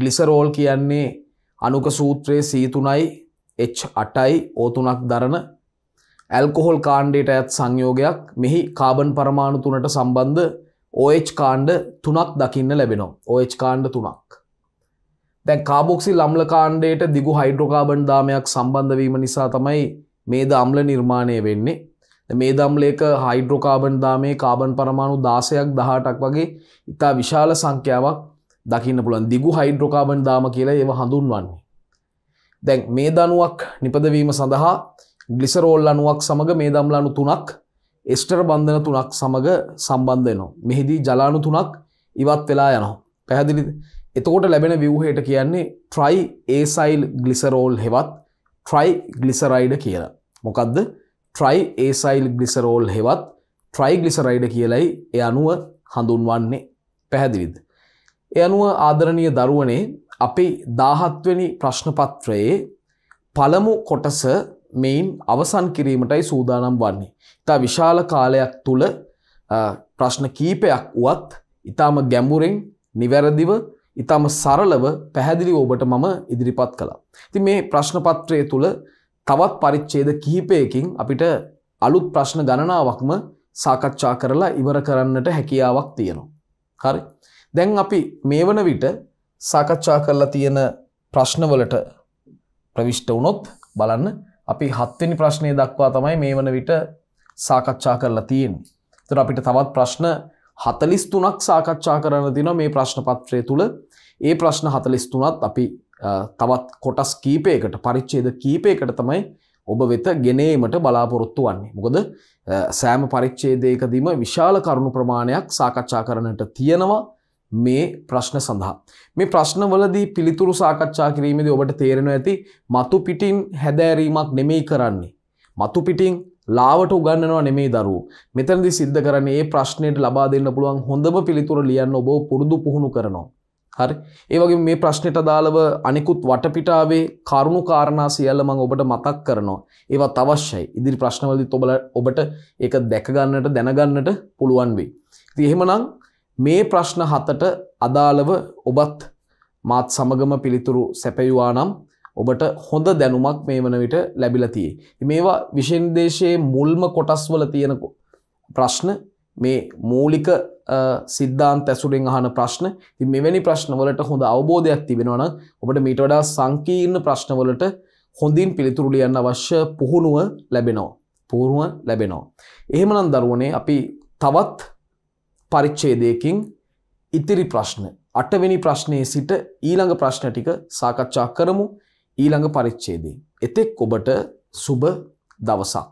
ග්ලිසරෝල් කියන්නේ අනුක සූත්‍රයේ සීතුනයි H8යි O3ක් දරන ඇල්කොහොල් කාණ්ඩයට ඇත් සංයෝගයක් මෙහි කාබන් පරමාණු තුනට සම්බන්ධ OH කාණ්ඩ තුනක් දකින්න ලැබෙනවා. OH කාණ්ඩ තුනක්. දැන් කාබොක්සිල් අම්ල කාණ්ඩයට දිගු හයිඩ්‍රෝකාබන් දාමයක් සම්බන්ධ වීම නිසා තමයි මේද අම්ල නිර්මාණය වෙන්නේ. මේ දම්ලේක හයිඩ්‍රෝකාබන් දාමේ කාබන් පරමාණු 16ක් 18ක් වගේ ඉතා විශාල සංඛ්‍යාවක් දකින්න පුළුවන්. දිගු හයිඩ්‍රෝකාබන් දාම කියලා ඒව හඳුන්වන්නේ. දැන් මේ දනුවක් නිපදවීම සඳහා ගලිසරෝල් අනුවක් සමඟ මේ දම්ලානු තුනක් එස්ටර් බන්ධන තුනක් සමඟ සම්බන්ධයනවා. මෙහිදී ජලානු තුනක් ඉවත් වෙලා යනවා. පැහැදිලි එතකොට ලැබෙන විව්හයට කියන්නේ ට්‍රයි ඒසයිල් ගලිසරෝල් හෙවත් ට්‍රයි ගලිසරයිඩ කියලා. මොකක්ද ට්‍රයි ඒසයිල් ගලිසරෝල් හෙවත් ට්‍රයි ගලිසරයිඩ කියලයි එ අනුව හඳුන්වන්නේ පැහැදිලිද. එ අනුව ආදරණය දරුවනේ අපේ 17 වෙනි ප්‍රශ්න පත්‍රයේ පළමු කොටස මේන් අවසන් කිරීමටයි සූදානම් වන්නේ. ඉතා විශාල කාලයක් තුල ප්‍රශ්න කීපයක් වුවත් ඊටම ගැඹුරෙන් නිවැරදිව ඊටම සරලව පැහැදිලිව ඔබට මම ඉදිරිපත් කළා. ඉතින් මේ ප්‍රශ්න පත්‍රය තුල තවත් පරිච්ඡේද කිහිපයකින් අපිට අලුත් ප්‍රශ්න ගණනාවක්ම සාකච්ඡා කරලා ඉවර කරන්නට හැකියාවක් තියෙනවා. හරි. දැන් අපි මේ වන විට සාකච්ඡා කරලා තියෙන ප්‍රශ්නවලට ප්‍රවිෂ්ට වුණොත් බලන්න අපි හත්වෙනි ප්‍රශ්නය දක්වා තමයි මේ වන විට සාකච්ඡා කරලා තියෙන්. තුර අපිට තවත් ප්‍රශ්න හතලිස් තුනක් සාකච්ඡා කරන්න දින මේ ප්‍රශ්න පත්‍රය තුළ ඒ ප්‍රශ්න හතලිස් තුනත් අපි තවත් කොටස් කීපයකට පරිච්චේද කීපයකට තමයි ඔබ වෙත ගෙනීමට බලාපොරොත්තු වන්නේ. මොකද සෑම පරිච්චේදයකදීම විශාල කරුණු ප්‍රමාණයක් සාකච්ඡා කරනට තියෙනවා මේ ප්‍රශ්න සඳහා. මේ ප්‍රශ්නවලදී පිළිතුරු සාකච්ඡා කිරීමේදී ඔබට තේරෙනවා ඇති මතු පිටින් හැදෑරීමක් නෙමෙයි කරන්නේ. මතු පිටින් ලාවට උගන්නනවා නෙමෙයි දරුවෝ. මෙතනදී सिद्ध කරන්නේ මේ ප්‍රශ්නෙට ලබා දෙන්න පුළුවන් හොඳම පිළිතුර ලියන්න ඔබ පුරුදු පුහුණු කරනවා. හරි. ඒ වගේම මේ ප්‍රශ්නෙට අදාළව අනිකුත් වටපිටාවේ කරුණු කාරණා සියල්ල මම ඔබට මතක් කරනවා. ඒවත් අවශ්‍යයි. ඉදිරි ප්‍රශ්නවලදීත් ඔබට ඒක දැක ගන්නට දැනගන්නට පුළුවන් වෙයි. ඉතින් එහෙමනම් මේ ප්‍රශ්න හතට අදාළව ඔබත් මාත් සමගම පිළිතුරු සැපයුවා නම් ඔබට හොඳ දැනුමක් මේ වන විට ලැබිලා තියෙයි. මේවා විශේෂදේශයේ මුල්ම කොටස්වල තියෙන ප්‍රශ්න මේ මූලික සිද්ධාන්ත ඇසුරෙන් අහන ප්‍රශ්න. ඉතින් මෙවැනි ප්‍රශ්නවලට හොඳ අවබෝධයක් තිබෙනවා නම් ඔබට මීට වඩා සංකීර්ණ ප්‍රශ්නවලට හොඳින් පිළිතුරු ලියන්න අවශ්‍ය පුහුණුව ලැබෙනවා. පුහුණුව ලැබෙනවා. එහෙමනම් දරුවනේ අපි තවත් පරිච්ඡේදයකින් ඉතිරි ප්‍රශ්න අටවෙනි ප්‍රශ්නයේ සිට ඊළඟ ප්‍රශ්න ටික සාකච්ඡා කරමු ඊළඟ පරිච්ඡේදයේ. එතෙක් ඔබට සුබ දවසක්.